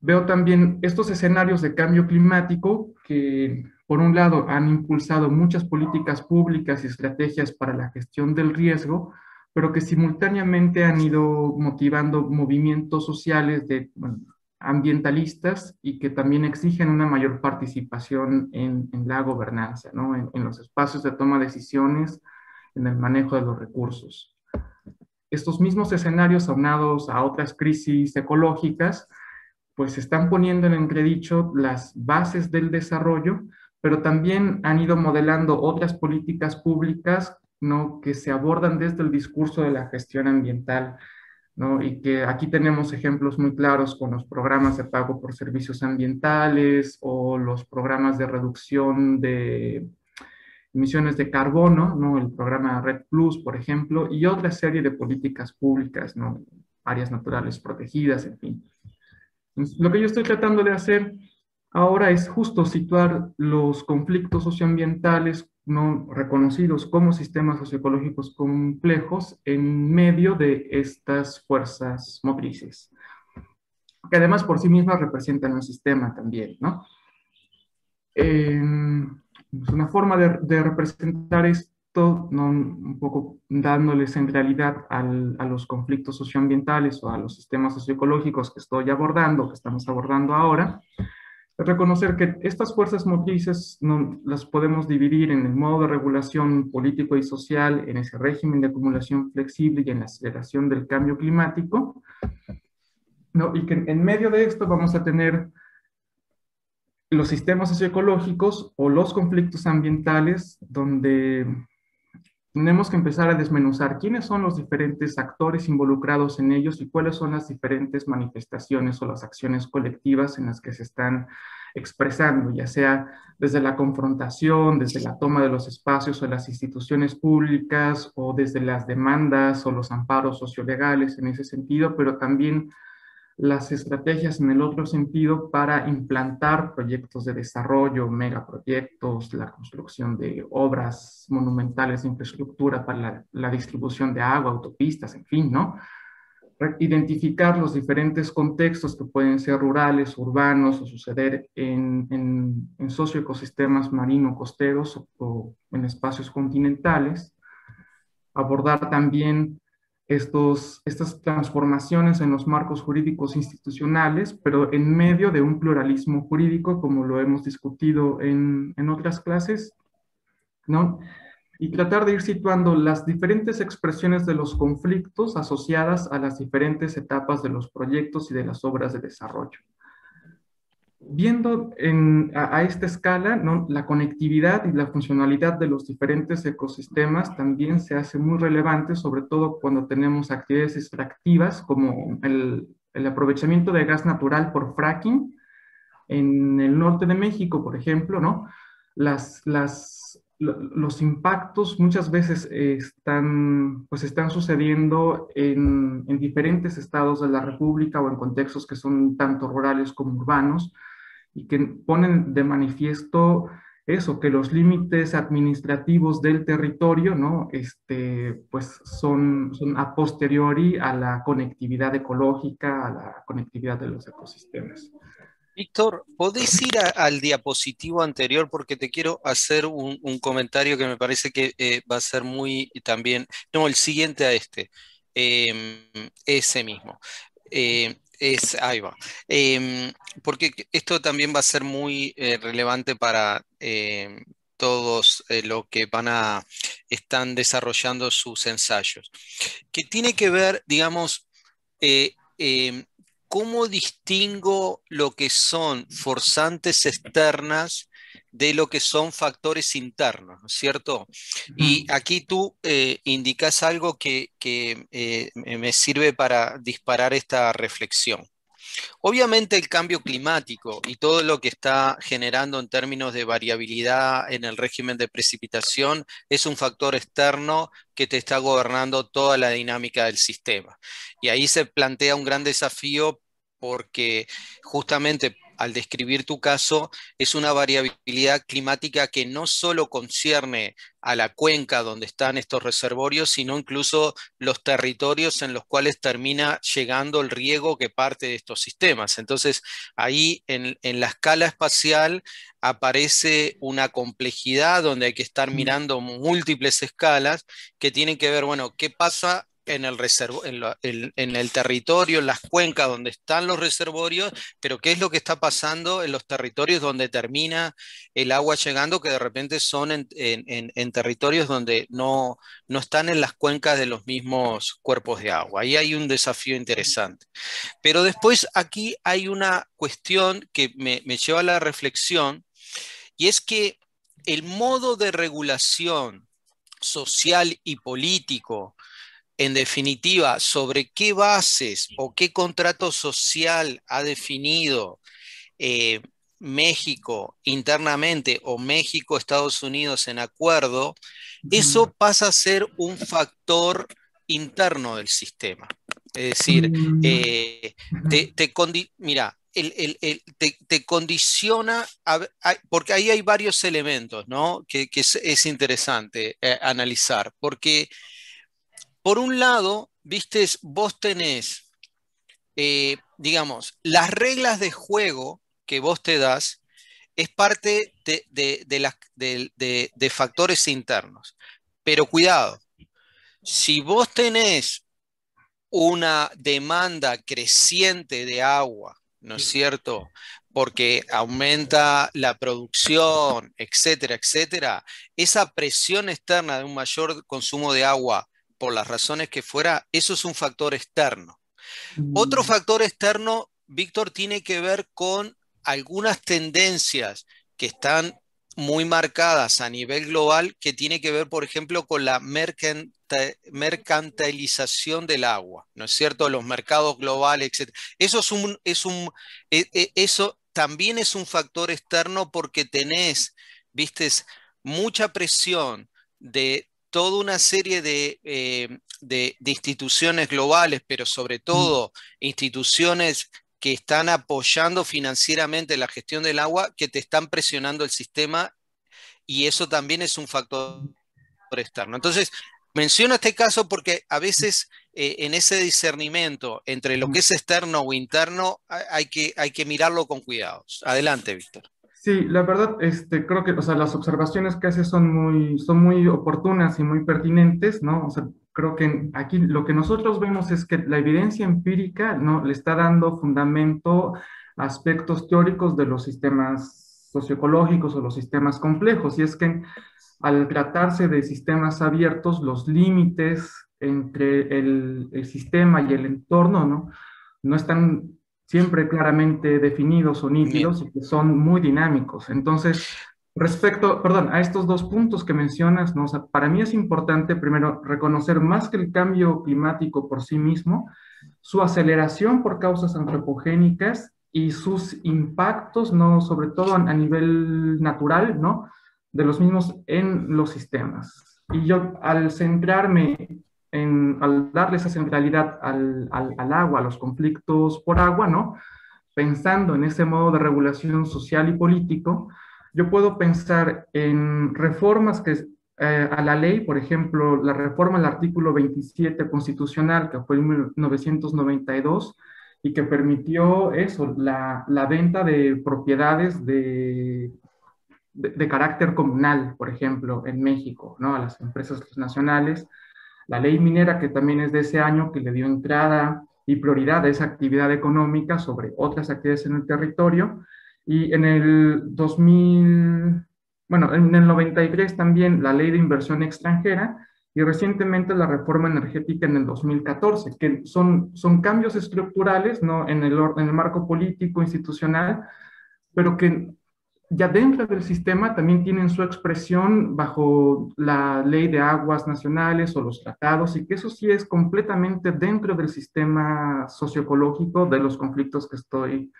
Veo también estos escenarios de cambio climático que por un lado han impulsado muchas políticas públicas y estrategias para la gestión del riesgo, pero que simultáneamente han ido motivando movimientos sociales de, ambientalistas y que también exigen una mayor participación en, la gobernanza, ¿no? en, en los espacios de toma de decisiones, en el manejo de los recursos. Estos mismos escenarios aunados a otras crisis ecológicas, pues están poniendo en entredicho las bases del desarrollo, pero también han ido modelando otras políticas públicas ¿no? que se abordan desde el discurso de la gestión ambiental. Y que aquí tenemos ejemplos muy claros con los programas de pago por servicios ambientales o los programas de reducción de emisiones de carbono, ¿no? el programa Red Plus, por ejemplo, y otra serie de políticas públicas, ¿no? áreas naturales protegidas, en fin. Lo que yo estoy tratando de hacer ahora es justo situar los conflictos socioambientales no reconocidos como sistemas socioecológicos complejos en medio de estas fuerzas motrices, que además por sí mismas representan un sistema también, ¿no? Eh, pues, una forma de, representar esto, ¿no? un poco dándoles en al, a los conflictos socioambientales o a los sistemas socioecológicos que estoy abordando, que estamos abordando ahora, reconocer que estas fuerzas motrices no, las podemos dividir en el modo de regulación político y social, en ese régimen de acumulación flexible y en la aceleración del cambio climático, ¿no? y que en medio de esto vamos a tener los sistemas socioecológicos o los conflictos ambientales donde tenemos que empezar a desmenuzar quiénes son los diferentes actores involucrados en ellos y cuáles son las diferentes manifestaciones o las acciones colectivas en las que se están expresando, ya sea desde la confrontación, desde la toma de los espacios o las instituciones públicas o desde las demandas o los amparos sociolegales en ese sentido, pero también las estrategias en el otro sentido para implantar proyectos de desarrollo, megaproyectos, la construcción de obras monumentales de infraestructura para la, distribución de agua, autopistas, en fin, ¿no? Identificar los diferentes contextos que pueden ser rurales, urbanos o suceder en, socio en socioecosistemas marino-costeros o en espacios continentales. Abordar también estos, estas transformaciones en los marcos jurídicos institucionales, pero en medio de un pluralismo jurídico, como lo hemos discutido en, en otras clases, ¿no? y tratar de ir situando las diferentes expresiones de los conflictos asociadas a las diferentes etapas de los proyectos y de las obras de desarrollo viendo a, esta escala, la conectividad y la funcionalidad de los diferentes ecosistemas también se hace muy relevante, sobre todo cuando tenemos actividades extractivas como el, aprovechamiento de gas natural por fracking. En el norte de México, por ejemplo, ¿no? los impactos muchas veces están, pues, sucediendo en diferentes estados de la República o en contextos que son tanto rurales como urbanos y que ponen de manifiesto eso, que los límites administrativos del territorio, ¿no? Este, pues son, a posteriori a la conectividad ecológica, a la conectividad de los ecosistemas. Víctor, ¿podés ir al diapositivo anterior? Porque te quiero hacer un, comentario que me parece que eh, va a ser muy también, no, el siguiente a este, eh, ese mismo. Eh, es, ahí va. Em, porque esto también va a ser muy eh, relevante para em, todos eh, los que van a, están desarrollando sus ensayos. Que tiene que ver, digamos, eh, em, cómo distingo lo que son forzantes externas de lo que son factores internos, ¿cierto? Y aquí tú eh, indicas algo que, eh, me sirve para disparar esta reflexión. Obviamente el cambio climático y todo lo que está generando en términos de variabilidad en el régimen de precipitación es un factor externo que te está gobernando toda la dinámica del sistema. Y ahí se plantea un gran desafío porque justamente al describir tu caso es una variabilidad climática que no solo concierne a la cuenca donde están estos reservorios, sino incluso los territorios en los cuales termina llegando el riego que parte de estos sistemas. Entonces, ahí en, la escala espacial aparece una complejidad donde hay que estar mm. mirando múltiples escalas que tienen que ver, bueno, qué pasa en el, en, el territorio, en las cuencas donde están los reservorios, pero qué es lo que está pasando en los territorios donde termina el agua llegando, que de repente son en, territorios donde no, están en las cuencas de los mismos cuerpos de agua. Ahí hay un desafío interesante. Pero después aquí hay una cuestión que me lleva a la reflexión, y es que el modo de regulación social y político en definitiva, sobre qué bases o qué contrato social ha definido eh, México internamente o México-Estados Unidos en acuerdo, eso mm. pasa a ser un factor interno del sistema. Es decir, mm. eh, te, mira, te, condiciona, porque ahí hay varios elementos ¿no? que, es, interesante eh, analizar, porque por un lado, viste, vos tenés, eh, digamos, las reglas de juego que vos te das es parte de, de factores internos. Pero cuidado, si vos tenés una demanda creciente de agua, ¿no es cierto? Porque aumenta la producción, etcétera, etcétera. Esa presión externa de un mayor consumo de agua por las razones que fuera, eso es un factor externo. Otro mm. factor externo, Víctor, tiene que ver con algunas tendencias que están muy marcadas a nivel global, que tiene que ver, por ejemplo, con la mercantilización del agua, ¿no es cierto? Los mercados globales, etc. Eso, es un, es un, e, e, eso también es un factor externo porque tenés, viste, mucha presión de toda una serie eh, de, instituciones globales, pero sobre mm. todo instituciones que están apoyando financieramente la gestión del agua, que te están presionando el sistema y eso también es un factor externo. Entonces, menciono este caso porque a veces eh, en ese discernimiento entre lo mm. que es externo o interno hay que, hay que mirarlo con cuidado. Adelante, Víctor. Sí, la verdad, este, creo que, o las observaciones que hace son muy, son muy oportunas y muy pertinentes, ¿no? O sea, creo que aquí lo que nosotros vemos es que la evidencia empírica, ¿no? Le está dando fundamento a aspectos teóricos de los sistemas socioecológicos o los sistemas complejos, y es que al tratarse de sistemas abiertos, los límites entre el, el sistema y el entorno, ¿no? No están siempre claramente definidos o nítidos y que son muy dinámicos. Entonces, respecto, perdón, a estos dos puntos que mencionas, ¿no? para mí es importante primero reconocer más que el cambio climático por sí mismo, su aceleración por causas antropogénicas y sus impactos, ¿no? sobre todo a nivel natural, ¿no? de los mismos en los sistemas. Y yo al centrarme al darle esa centralidad al, agua, a los conflictos por agua, ¿no? Pensando en ese modo de regulación social y político, yo puedo pensar en reformas que, eh, a la ley, por ejemplo, la reforma al artículo 27 constitucional, que fue en 1992, y que permitió eso, la, venta de propiedades de, de, de, carácter comunal, por ejemplo, en México, ¿no? A las empresas nacionales la ley minera, que también es de ese año, que le dio entrada y prioridad a esa actividad económica sobre otras actividades en el territorio. Y en el 2000, bueno, en el 93 también la ley de inversión extranjera y recientemente la reforma energética en el 2014, que son, son cambios estructurales ¿no? en, el, en el marco político, institucional, pero que ya dentro del sistema también tienen su expresión bajo la ley de aguas nacionales o los tratados, y que eso sí es completamente dentro del sistema socioecológico de los conflictos que estoy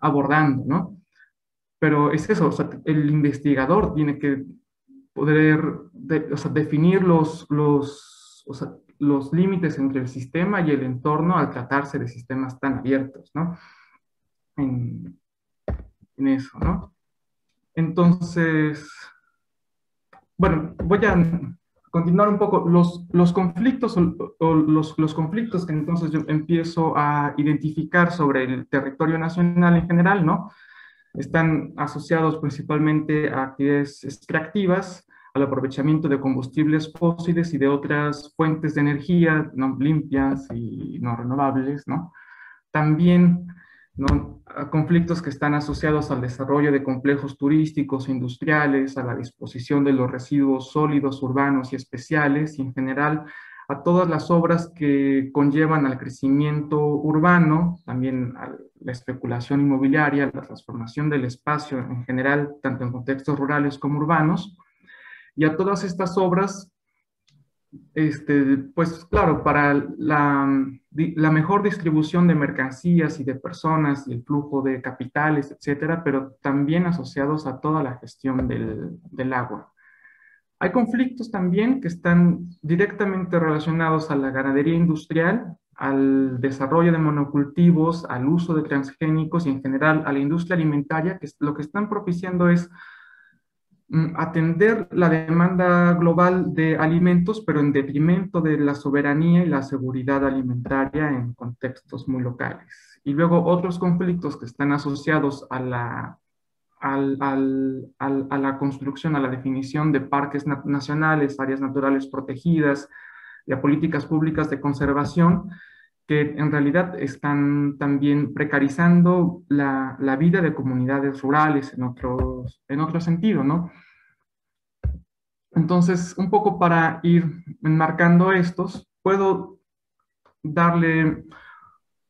abordando, ¿no? Pero es eso, el investigador tiene que poder definir los, los, los límites entre el sistema y el entorno al tratarse de sistemas tan abiertos, ¿no? en eso, ¿no? Entonces, bueno, voy a continuar un poco. Los, los conflictos, o, los, los, conflictos que entonces yo empiezo a identificar sobre el territorio nacional en general, ¿no? Están asociados principalmente a actividades extractivas, al aprovechamiento de combustibles fósiles y de otras fuentes de energía ¿no? limpias y no renovables, ¿no? También a conflictos que están asociados al desarrollo de complejos turísticos, industriales, a la disposición de los residuos sólidos, urbanos y especiales, y en general a todas las obras que conllevan al crecimiento urbano, también a la especulación inmobiliaria, la transformación del espacio en general, tanto en contextos rurales como urbanos, y a todas estas obras este, pues claro, para la, mejor distribución de mercancías y de personas el flujo de capitales, etcétera, pero también asociados a toda la gestión del, del agua. Hay conflictos también que están directamente relacionados a la ganadería industrial, al desarrollo de monocultivos, al uso de transgénicos y en general a la industria alimentaria, que lo que están propiciando es Mm, atender la demanda global de alimentos, pero en detrimento de la soberanía y la seguridad alimentaria en contextos muy locales. Y luego otros conflictos que están asociados a la, construcción, a la definición de parques nacionales, áreas naturales protegidas y a políticas públicas de conservación, que en realidad están también precarizando la, vida de comunidades rurales en, en otro sentido, ¿no? Entonces, un poco para ir enmarcando estos, puedo darle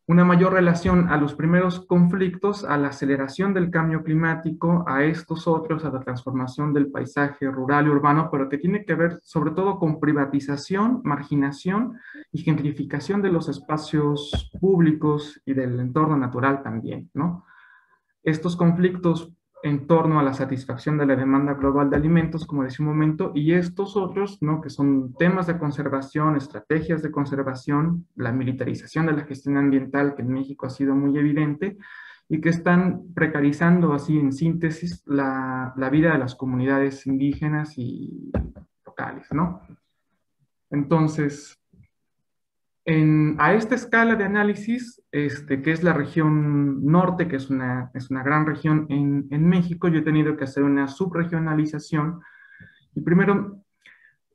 una mayor relación a los primeros conflictos, a la aceleración del cambio climático, a estos otros, a la transformación del paisaje rural y urbano, pero que tiene que ver sobre todo con privatización, marginación y gentrificación de los espacios públicos y del entorno natural también, ¿no? Estos conflictos en torno a la satisfacción de la demanda global de alimentos, como decía un momento, y estos otros, ¿no? que son temas de conservación, estrategias de conservación, la militarización de la gestión ambiental, que en México ha sido muy evidente, y que están precarizando así en síntesis la, la vida de las comunidades indígenas y locales, ¿no? Entonces, a esta escala de análisis, este, que es la región norte, que es una, es una gran región en, en, México, yo he tenido que hacer una subregionalización y primero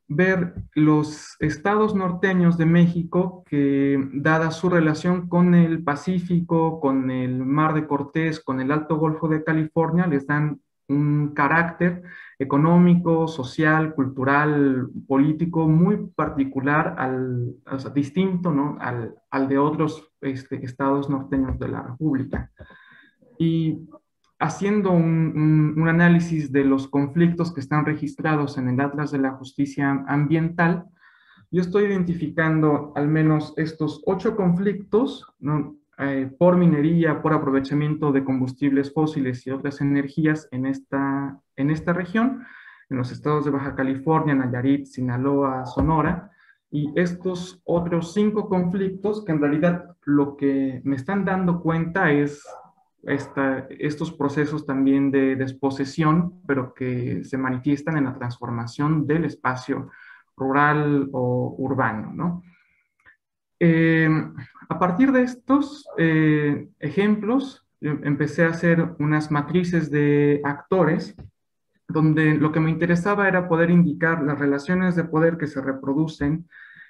ver los estados norteños de México que, dada su relación con el Pacífico, con el Mar de Cortés, con el Alto Golfo de California, les dan un carácter económico, social, cultural, político muy particular, al, distinto ¿no? al, de otros este, estados norteños de la República. Y haciendo un, un, análisis de los conflictos que están registrados en el Atlas de la Justicia Ambiental, yo estoy identificando al menos estos ocho conflictos ¿no? Eh, por minería, por aprovechamiento de combustibles fósiles y otras energías en esta, en esta región, en los estados de Baja California, Nayarit, Sinaloa, Sonora, y estos otros cinco conflictos que en realidad lo que me están dando cuenta es esta, estos procesos también de desposesión, pero que se manifiestan en la transformación del espacio rural o urbano, ¿no? Eh, a partir de estos eh, ejemplos, empecé a hacer unas matrices de actores, donde lo que me interesaba era poder indicar las relaciones de poder que se reproducen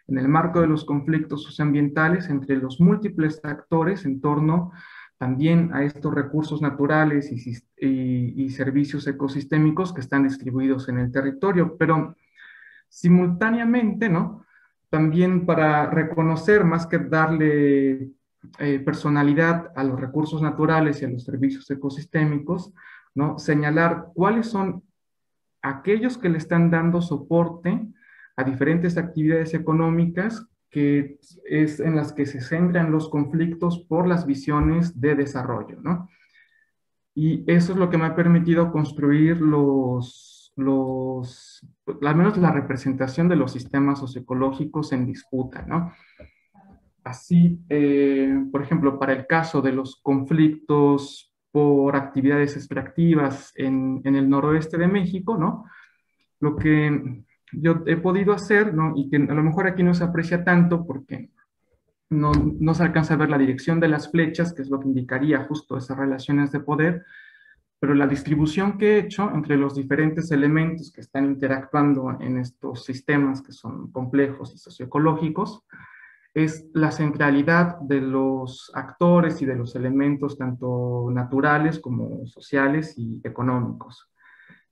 en el marco de los conflictos socioambientales entre los múltiples actores en torno también a estos recursos naturales y servicios ecosistémicos que están distribuidos en el territorio. Pero simultáneamente, ¿no? también para reconocer más que darle eh, personalidad a los recursos naturales y a los servicios ecosistémicos, ¿no? señalar cuáles son aquellos que le están dando soporte a diferentes actividades económicas que es en las que se centran los conflictos por las visiones de desarrollo. Y eso es lo que me ha permitido construir los los, al menos la representación de los sistemas socioecológicos en disputa, Así, eh, por ejemplo, para el caso de los conflictos por actividades extractivas en, el noroeste de México, ¿no? Lo que yo he podido hacer, Y que a lo mejor aquí no se aprecia tanto porque no, no se alcanza a ver la dirección de las flechas, que es lo que indicaría justo esas relaciones de poder, pero la distribución que he hecho entre los diferentes elementos que están interactuando en estos sistemas que son complejos y socioecológicos es la centralidad de los actores y de los elementos tanto naturales como sociales y económicos.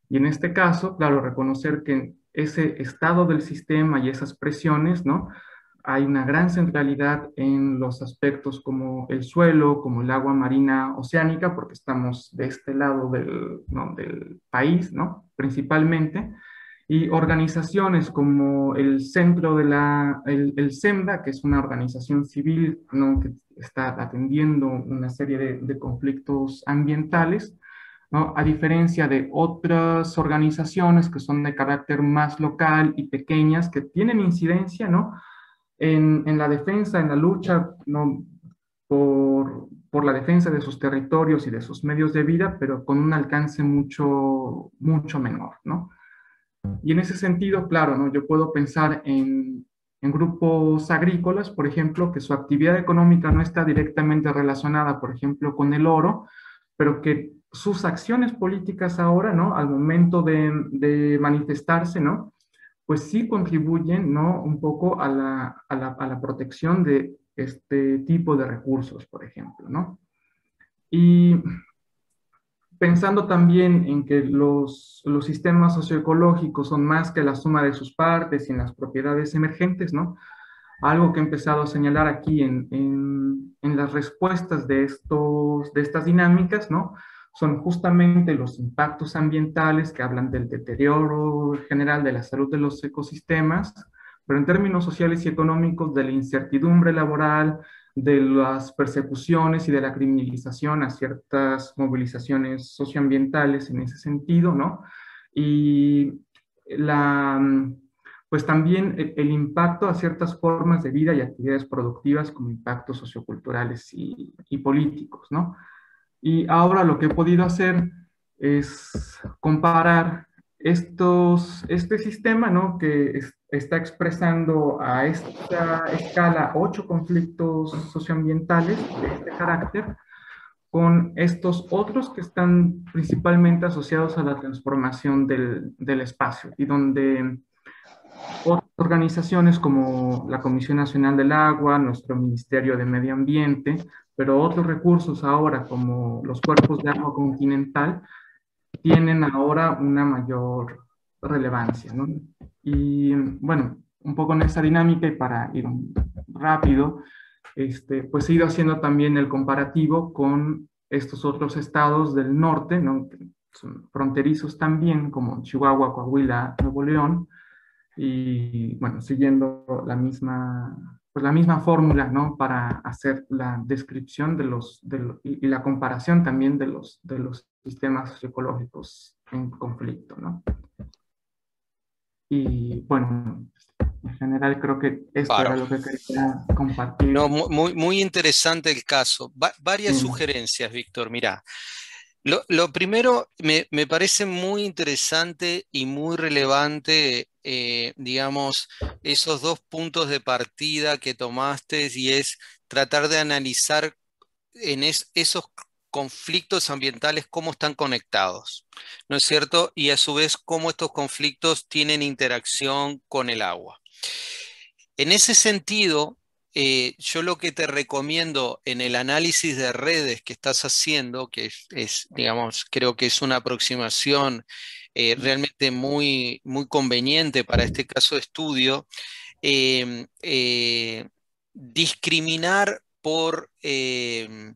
Y en este caso, claro, reconocer que ese estado del sistema y esas presiones, ¿no? hay una gran centralidad en los aspectos como el suelo, como el agua marina oceánica, porque estamos de este lado del, ¿no? del país, ¿no? principalmente, y organizaciones como el centro de la, el, el SEMDA, que es una organización civil ¿no? que está atendiendo una serie de, de conflictos ambientales, ¿no? a diferencia de otras organizaciones que son de carácter más local y pequeñas, que tienen incidencia, ¿no? en, la defensa, en la lucha ¿no? por, por, la defensa de sus territorios y de sus medios de vida, pero con un alcance mucho, mucho menor, ¿no? Y en ese sentido, claro, ¿no? yo puedo pensar en, en grupos agrícolas, por ejemplo, que su actividad económica no está directamente relacionada, por ejemplo, con el oro, pero que sus acciones políticas ahora, ¿no? Al momento de, de manifestarse, ¿no? pues sí contribuyen, ¿no? Un poco a la, protección de este tipo de recursos, por ejemplo, ¿no? Y pensando también en que los, sistemas socioecológicos son más que la suma de sus partes y en las propiedades emergentes, ¿no? Algo que he empezado a señalar aquí en, las respuestas de, estos, de estas dinámicas, ¿no? son justamente los impactos ambientales que hablan del deterioro general de la salud de los ecosistemas, pero en términos sociales y económicos de la incertidumbre laboral, de las persecuciones y de la criminalización a ciertas movilizaciones socioambientales en ese sentido, ¿no? Y la, pues también el, impacto a ciertas formas de vida y actividades productivas como impactos socioculturales y políticos, ¿no? Y ahora lo que he podido hacer es comparar estos, este sistema ¿no? que está expresando a esta escala ocho conflictos socioambientales de este carácter con estos otros que están principalmente asociados a la transformación del, del espacio y donde otras organizaciones como la Comisión Nacional del Agua, nuestro Ministerio de Medio Ambiente, pero otros recursos ahora, como los cuerpos de agua continental, tienen ahora una mayor relevancia. ¿no? Y bueno, un poco en esta dinámica y para ir rápido, este, pues he ido haciendo también el comparativo con estos otros estados del norte, fronterizos también, como Chihuahua, Coahuila, Nuevo León, y bueno, siguiendo la misma pues, la misma fórmula ¿no? para hacer la descripción de los, y, la comparación también de los, de los sistemas ecológicos en conflicto. ¿no? Y bueno, en general creo que esto para era lo que quería compartir. No, muy, muy interesante el caso. varias sugerencias, Víctor. Mirá, lo, lo primero, me, me, parece muy interesante y muy relevante eh, digamos, esos dos puntos de partida que tomaste y es tratar de analizar en esos conflictos ambientales cómo están conectados, ¿no es cierto? Y a su vez cómo estos conflictos tienen interacción con el agua. En ese sentido, eh, yo lo que te recomiendo en el análisis de redes que estás haciendo, que es digamos, creo que es una aproximación eh, realmente muy, muy conveniente para este caso de estudio, em, eh, discriminar por, em,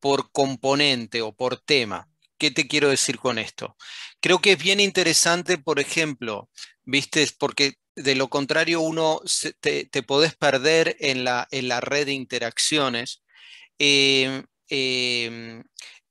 por componente o por tema. ¿Qué te quiero decir con esto? Creo que es bien interesante, por ejemplo, ¿viste? Porque de lo contrario uno te, podés perder en la, red de interacciones. Em,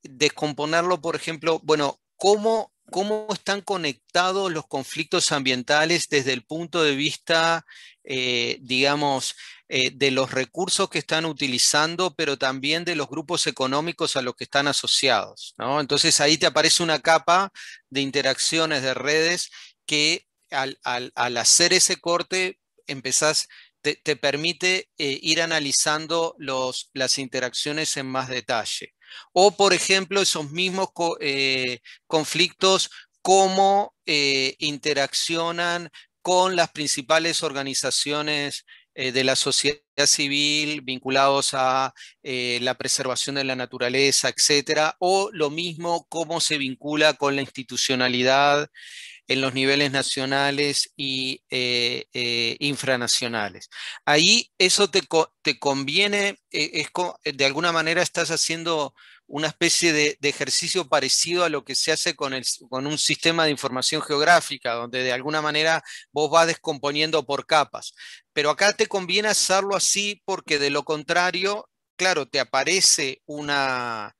descomponerlo, por ejemplo, bueno, ¿cómo cómo están conectados los conflictos ambientales desde el punto de vista, eh, digamos, eh, de los recursos que están utilizando, pero también de los grupos económicos a los que están asociados. Entonces ahí te aparece una capa de interacciones de redes que al, hacer ese corte empezás... Te, permite eh, ir analizando las interacciones en más detalle. O, por ejemplo, esos mismos eh, conflictos, cómo eh, interaccionan con las principales organizaciones eh, de la sociedad civil vinculados a la preservación de la naturaleza, etcétera, o lo mismo, cómo se vincula con la institucionalidad en los niveles nacionales e infranacionales. Ahí eso te, conviene, eh, de alguna manera estás haciendo una especie de, ejercicio parecido a lo que se hace con, con un sistema de información geográfica, donde de alguna manera vos vas descomponiendo por capas. Pero acá te conviene hacerlo así porque de lo contrario, claro, te aparece una,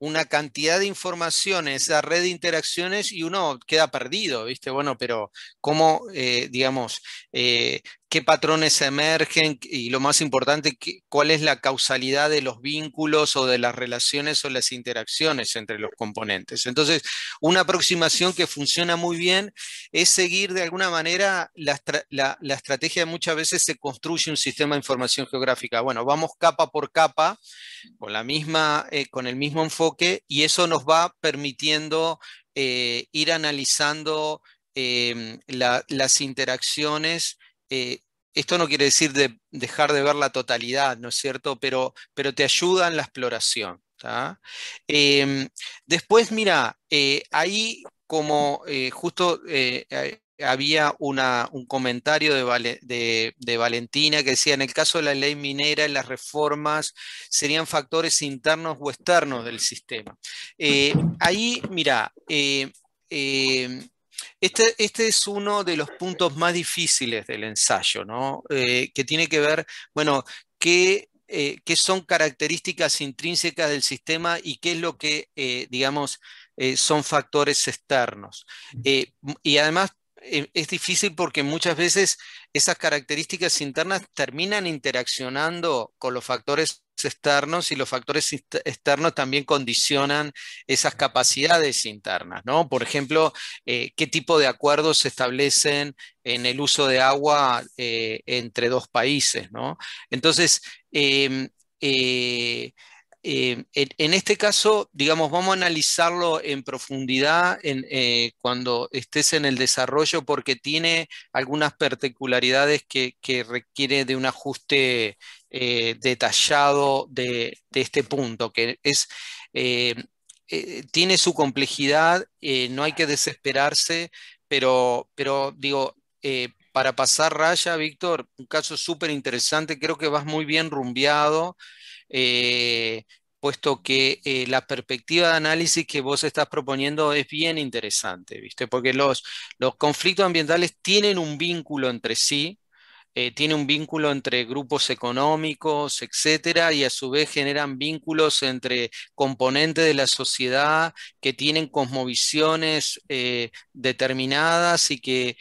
una cantidad de información en esa red de interacciones y uno queda perdido, ¿viste? Bueno, pero ¿cómo, eh, digamos, eh, qué patrones emergen y lo más importante, cuál es la causalidad de los vínculos o de las relaciones o las interacciones entre los componentes. Entonces, una aproximación que funciona muy bien es seguir de alguna manera la, estrategia de muchas veces se construye un sistema de información geográfica. Bueno, vamos capa por capa con, la misma, eh, con el mismo enfoque y eso nos va permitiendo eh, ir analizando em, las interacciones eh, esto no quiere decir dejar de ver la totalidad, ¿no es cierto? Pero, pero te ayuda en la exploración. Em, después, mira, eh, ahí como eh, justo había un comentario de, Valentina que decía, en el caso de la ley minera, las reformas serían factores internos o externos del sistema. ahí, mira, em, este, este, es uno de los puntos más difíciles del ensayo, ¿no? Eh, que tiene que ver, bueno, eh, qué, son características intrínsecas del sistema y qué es lo que, eh, digamos, son factores externos. y además eh, es difícil porque muchas veces esas características internas terminan interaccionando con los factores externos y los factores externos también condicionan esas capacidades internas, ¿no? Por ejemplo, eh, qué tipo de acuerdos se establecen en el uso de agua eh, entre dos países, ¿no? Entonces, em, eh, en, este caso, digamos, vamos a analizarlo en profundidad eh, cuando estés en el desarrollo porque tiene algunas particularidades que, requiere de un ajuste eh, detallado de, este punto, que tiene su complejidad, no hay que desesperarse, pero, pero digo, para pasar raya, Víctor, un caso súper interesante, creo que vas muy bien rumbeado. Eh, puesto que eh, la perspectiva de análisis que vos estás proponiendo es bien interesante, ¿viste? Porque los, los conflictos ambientales tienen un vínculo entre sí, tienen eh, tiene un vínculo entre grupos económicos, etcétera, y a su vez generan vínculos entre componentes de la sociedad que tienen cosmovisiones determinadas y que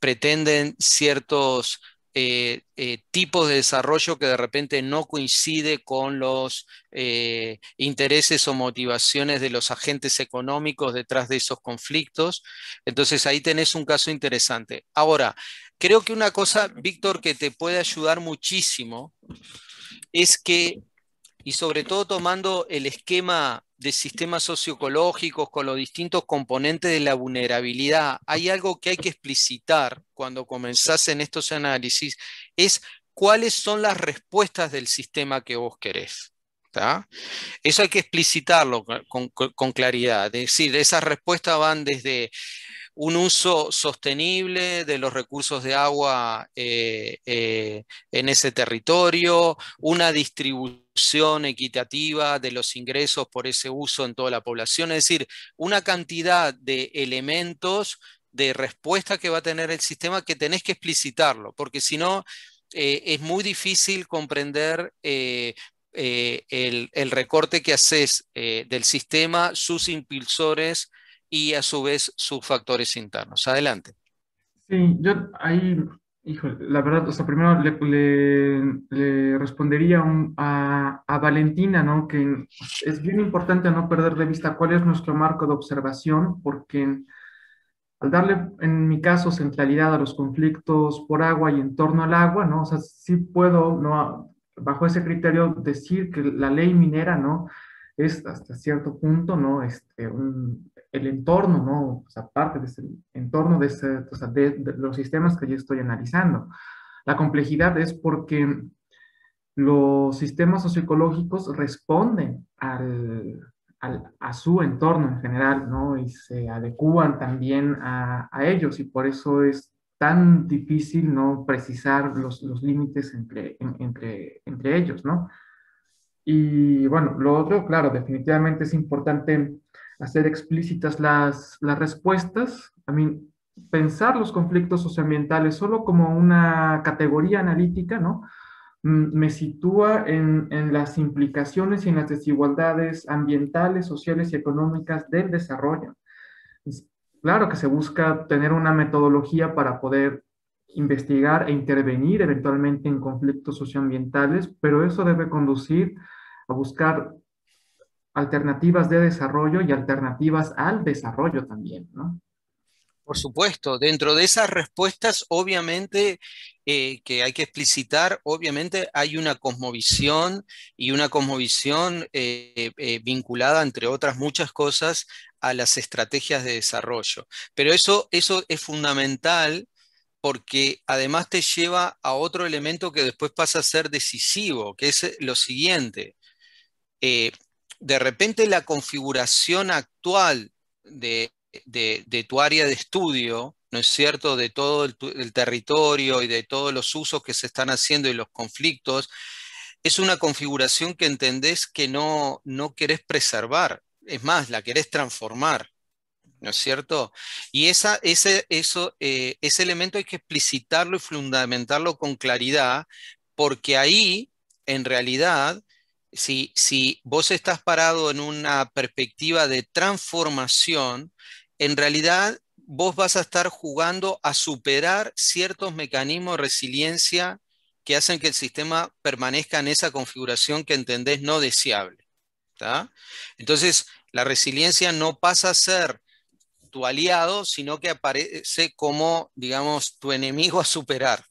pretenden ciertos eh, eh, tipos de desarrollo que de repente no coincide con los eh, intereses o motivaciones de los agentes económicos detrás de esos conflictos. Entonces ahí tenés un caso interesante. Ahora, creo que una cosa, Víctor, que te puede ayudar muchísimo es que y sobre todo tomando el esquema de sistemas socioecológicos con los distintos componentes de la vulnerabilidad, hay algo que hay que explicitar cuando comenzás en estos análisis, es cuáles son las respuestas del sistema que vos querés. Eso hay que explicitarlo con, con, claridad. Es decir, esas respuestas van desde un uso sostenible de los recursos de agua eh, eh, en ese territorio, una distribución equitativa de los ingresos por ese uso en toda la población, es decir, una cantidad de elementos de respuesta que va a tener el sistema que tenés que explicitarlo, porque si no, eh, es muy difícil comprender el, el, recorte que haces del sistema, sus impulsores y a su vez sus factores internos. Adelante. Sí, yo ahí, hijo, la verdad, o sea, primero le, respondería a, a, Valentina, ¿no? Que es bien importante no perder de vista cuál es nuestro marco de observación, porque al darle, en mi caso, centralidad a los conflictos por agua y en torno al agua, ¿no? O sea, sí puedo, ¿no? Bajo ese criterio, decir que la ley minera, ¿no? Es hasta cierto punto, ¿no? Este, un, el entorno, ¿no? O sea, parte de ese entorno de, de, los sistemas que yo estoy analizando. La complejidad es porque los sistemas sociológicos responden al, a su entorno en general, ¿no? Y se adecúan también a, ellos y por eso es tan difícil, ¿no? Precisar los, los límites entre, entre, entre ellos, ¿no? Y bueno, lo otro, claro, definitivamente es importante hacer explícitas las, las respuestas. A mí, pensar los conflictos socioambientales solo como una categoría analítica, ¿no? Mm, me sitúa en, en, las implicaciones y en las desigualdades ambientales, sociales y económicas del desarrollo. Claro que se busca tener una metodología para poder investigar e intervenir eventualmente en conflictos socioambientales, pero eso debe conducir a buscar alternativas de desarrollo y alternativas al desarrollo también, ¿no? Por supuesto, dentro de esas respuestas, obviamente, eh, que hay que explicitar, obviamente hay una cosmovisión y una cosmovisión eh, eh, vinculada, entre otras muchas cosas, a las estrategias de desarrollo. Pero eso, eso es fundamental porque además te lleva a otro elemento que después pasa a ser decisivo, que es lo siguiente de repente la configuración actual de, tu área de estudio, ¿no es cierto?, de todo el, territorio y de todos los usos que se están haciendo y los conflictos, es una configuración que entendés que no, no querés preservar, es más, la querés transformar. ¿No es cierto? Y esa, eso, eh, ese elemento hay que explicitarlo y fundamentarlo con claridad, porque ahí, en realidad, si, vos estás parado en una perspectiva de transformación, en realidad vos vas a estar jugando a superar ciertos mecanismos de resiliencia que hacen que el sistema permanezca en esa configuración que entendés no deseable. Entonces, la resiliencia no pasa a ser tu aliado, sino que aparece como, digamos, tu enemigo a superar.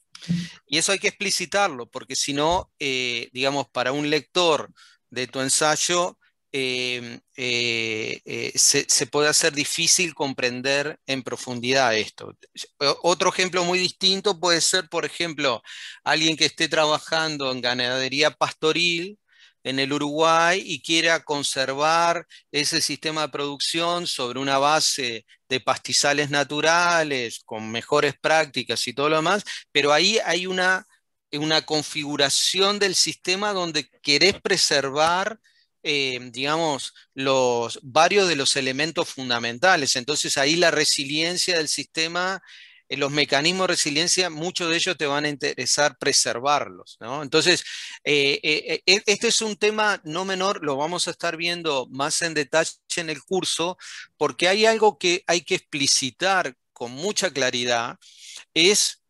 Y eso hay que explicitarlo, porque si no, eh, digamos, para un lector de tu ensayo, em, eh, eh, se, puede hacer difícil comprender en profundidad esto. Otro ejemplo muy distinto puede ser, por ejemplo, alguien que esté trabajando en ganadería pastoril en el Uruguay y quiera conservar ese sistema de producción sobre una base de pastizales naturales, con mejores prácticas y todo lo demás, pero ahí hay una, una configuración del sistema donde querés preservar eh, digamos, los, varios de los elementos fundamentales. Entonces ahí la resiliencia del sistema los mecanismos de resiliencia, muchos de ellos te van a interesar preservarlos. ¿no? Entonces, este es un tema no menor, lo vamos a estar viendo más en detalle en el curso, porque hay algo que hay que explicitar con mucha claridad, es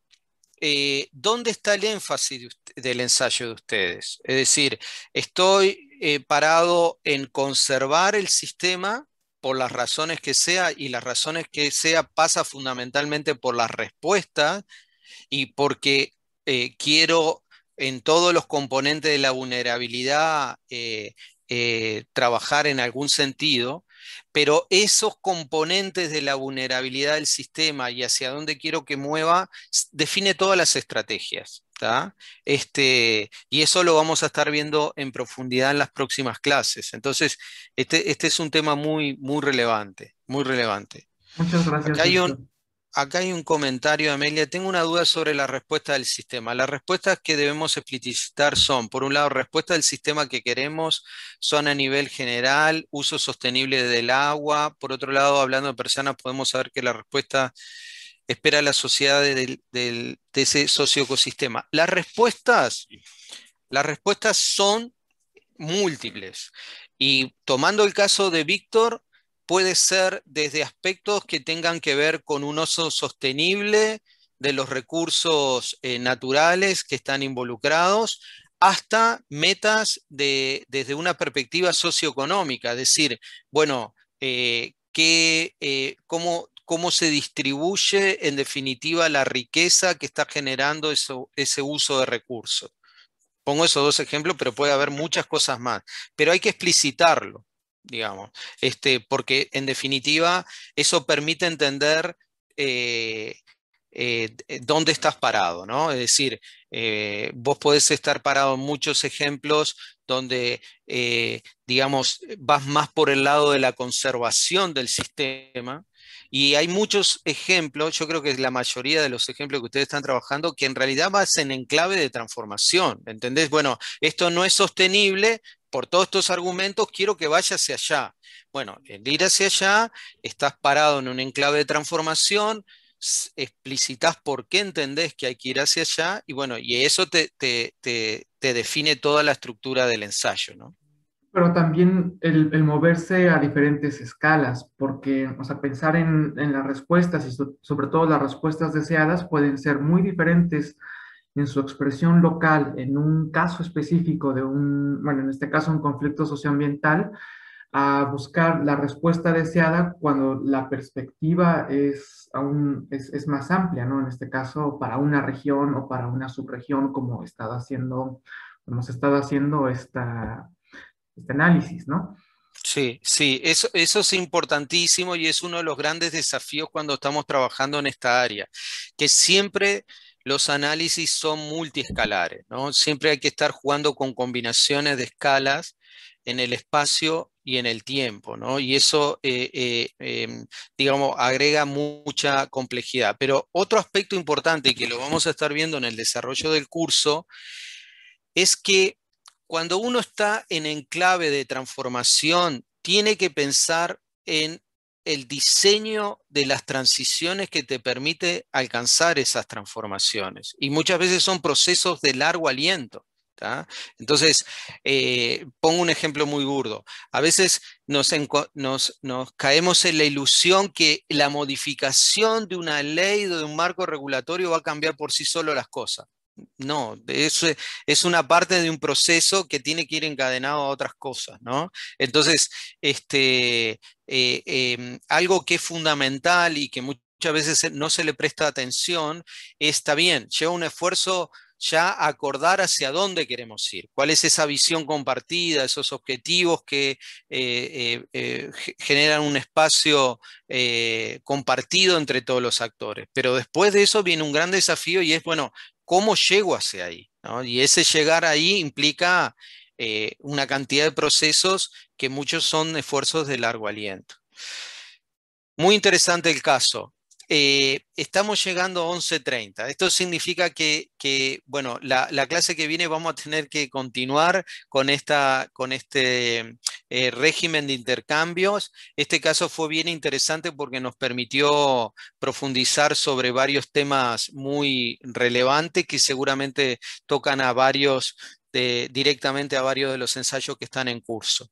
dónde está el énfasis del ensayo de ustedes. Es decir, estoy parado en conservar el sistema por las razones que sea y las razones que sea pasa fundamentalmente por las respuestas y porque eh, quiero en todos los componentes de la vulnerabilidad eh, eh, trabajar en algún sentido, pero esos componentes de la vulnerabilidad del sistema y hacia dónde quiero que mueva define todas las estrategias. Este, y eso lo vamos a estar viendo en profundidad en las próximas clases. Entonces, este, este es un tema muy, muy relevante, muy relevante. Muchas gracias. Acá hay, un, acá hay un comentario, Amelia. Tengo una duda sobre la respuesta del sistema. Las respuestas que debemos explicitar son, por un lado, respuesta del sistema que queremos, son a nivel general, uso sostenible del agua. Por otro lado, hablando de personas, podemos saber que la respuesta espera la sociedad de ese socioecosistema? Las respuestas, las respuestas son múltiples. Y tomando el caso de Víctor, puede ser desde aspectos que tengan que ver con un oso sostenible de los recursos eh, naturales que están involucrados, hasta metas desde una perspectiva socioeconómica, es decir, bueno, eh, eh, cómo cómo se distribuye en definitiva la riqueza que está generando ese uso de recursos. Pongo esos dos ejemplos, pero puede haber muchas cosas más. Pero hay que explicitarlo, digamos, este, porque en definitiva eso permite entender eh, eh, dónde estás parado, ¿no? Es decir, eh, vos podés estar parado en muchos ejemplos donde, digamos, vas más por el lado de la conservación del sistema y hay muchos ejemplos, yo creo que es la mayoría de los ejemplos que ustedes están trabajando, que en realidad vas en enclave de transformación. ¿Entendés? Bueno, esto no es sostenible, por todos estos argumentos, quiero que vaya hacia allá. Bueno, el ir hacia allá, estás parado en un enclave de transformación, explicitas por qué entendés que hay que ir hacia allá, y bueno, y eso te define toda la estructura del ensayo, ¿no? Pero también el, moverse a diferentes escalas, porque, o sea, pensar en, en las respuestas y sobre todo las respuestas deseadas pueden ser muy diferentes en su expresión local, en un caso específico de un, bueno, en este caso un conflicto socioambiental, a buscar la respuesta deseada cuando la perspectiva es, aún, es, es más amplia, ¿no? En este caso, para una región o para una subregión, como, estado haciendo, hemos estado haciendo esta este análisis, ¿no? Sí, sí, eso, es importantísimo y es uno de los grandes desafíos cuando estamos trabajando en esta área, que siempre los análisis son multiescalares, ¿no? Siempre hay que estar jugando con combinaciones de escalas en el espacio y en el tiempo, ¿no? Y eso, eh, eh, em, digamos, agrega mucha complejidad. Pero otro aspecto importante que lo vamos a estar viendo en el desarrollo del curso es que cuando uno está en enclave de transformación, tiene que pensar en el diseño de las transiciones que te permite alcanzar esas transformaciones. Y muchas veces son procesos de largo aliento. Entonces, eh, pongo un ejemplo muy burdo. A veces nos, nos caemos en la ilusión que la modificación de una ley, o de un marco regulatorio, va a cambiar por sí solo las cosas. No, es, eh, es una parte de un proceso que tiene que ir encadenado a otras cosas, ¿no? Entonces, este, eh, em, algo que es fundamental y que muchas veces no se le presta atención, está bien, lleva un esfuerzo ya acordar hacia dónde queremos ir, cuál es esa visión compartida, esos objetivos que eh, generan un espacio compartido entre todos los actores. Pero después de eso viene un gran desafío y es, bueno, ¿Cómo llego hacia ahí? Y ese llegar ahí implica eh, una cantidad de procesos que muchos son esfuerzos de largo aliento. Muy interesante el caso. Eh, estamos llegando a 11.30. Esto significa que, bueno, la, clase que viene vamos a tener que continuar con, esta, con este eh, régimen de intercambios. Este caso fue bien interesante porque nos permitió profundizar sobre varios temas muy relevantes que seguramente tocan a varios de, directamente a varios de los ensayos que están en curso.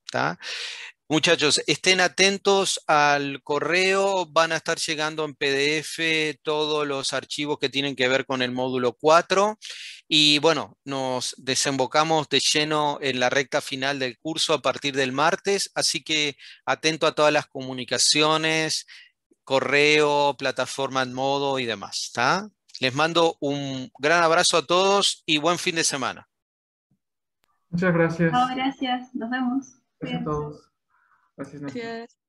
Muchachos, estén atentos al correo, van a estar llegando en PDF todos los archivos que tienen que ver con el módulo 4 y bueno, nos desembocamos de lleno en la recta final del curso a partir del martes, así que atento a todas las comunicaciones, correo, plataforma en modo y demás. Les mando un gran abrazo a todos y buen fin de semana. Muchas gracias. gracias, nos vemos. Gracias a todos. Gracias.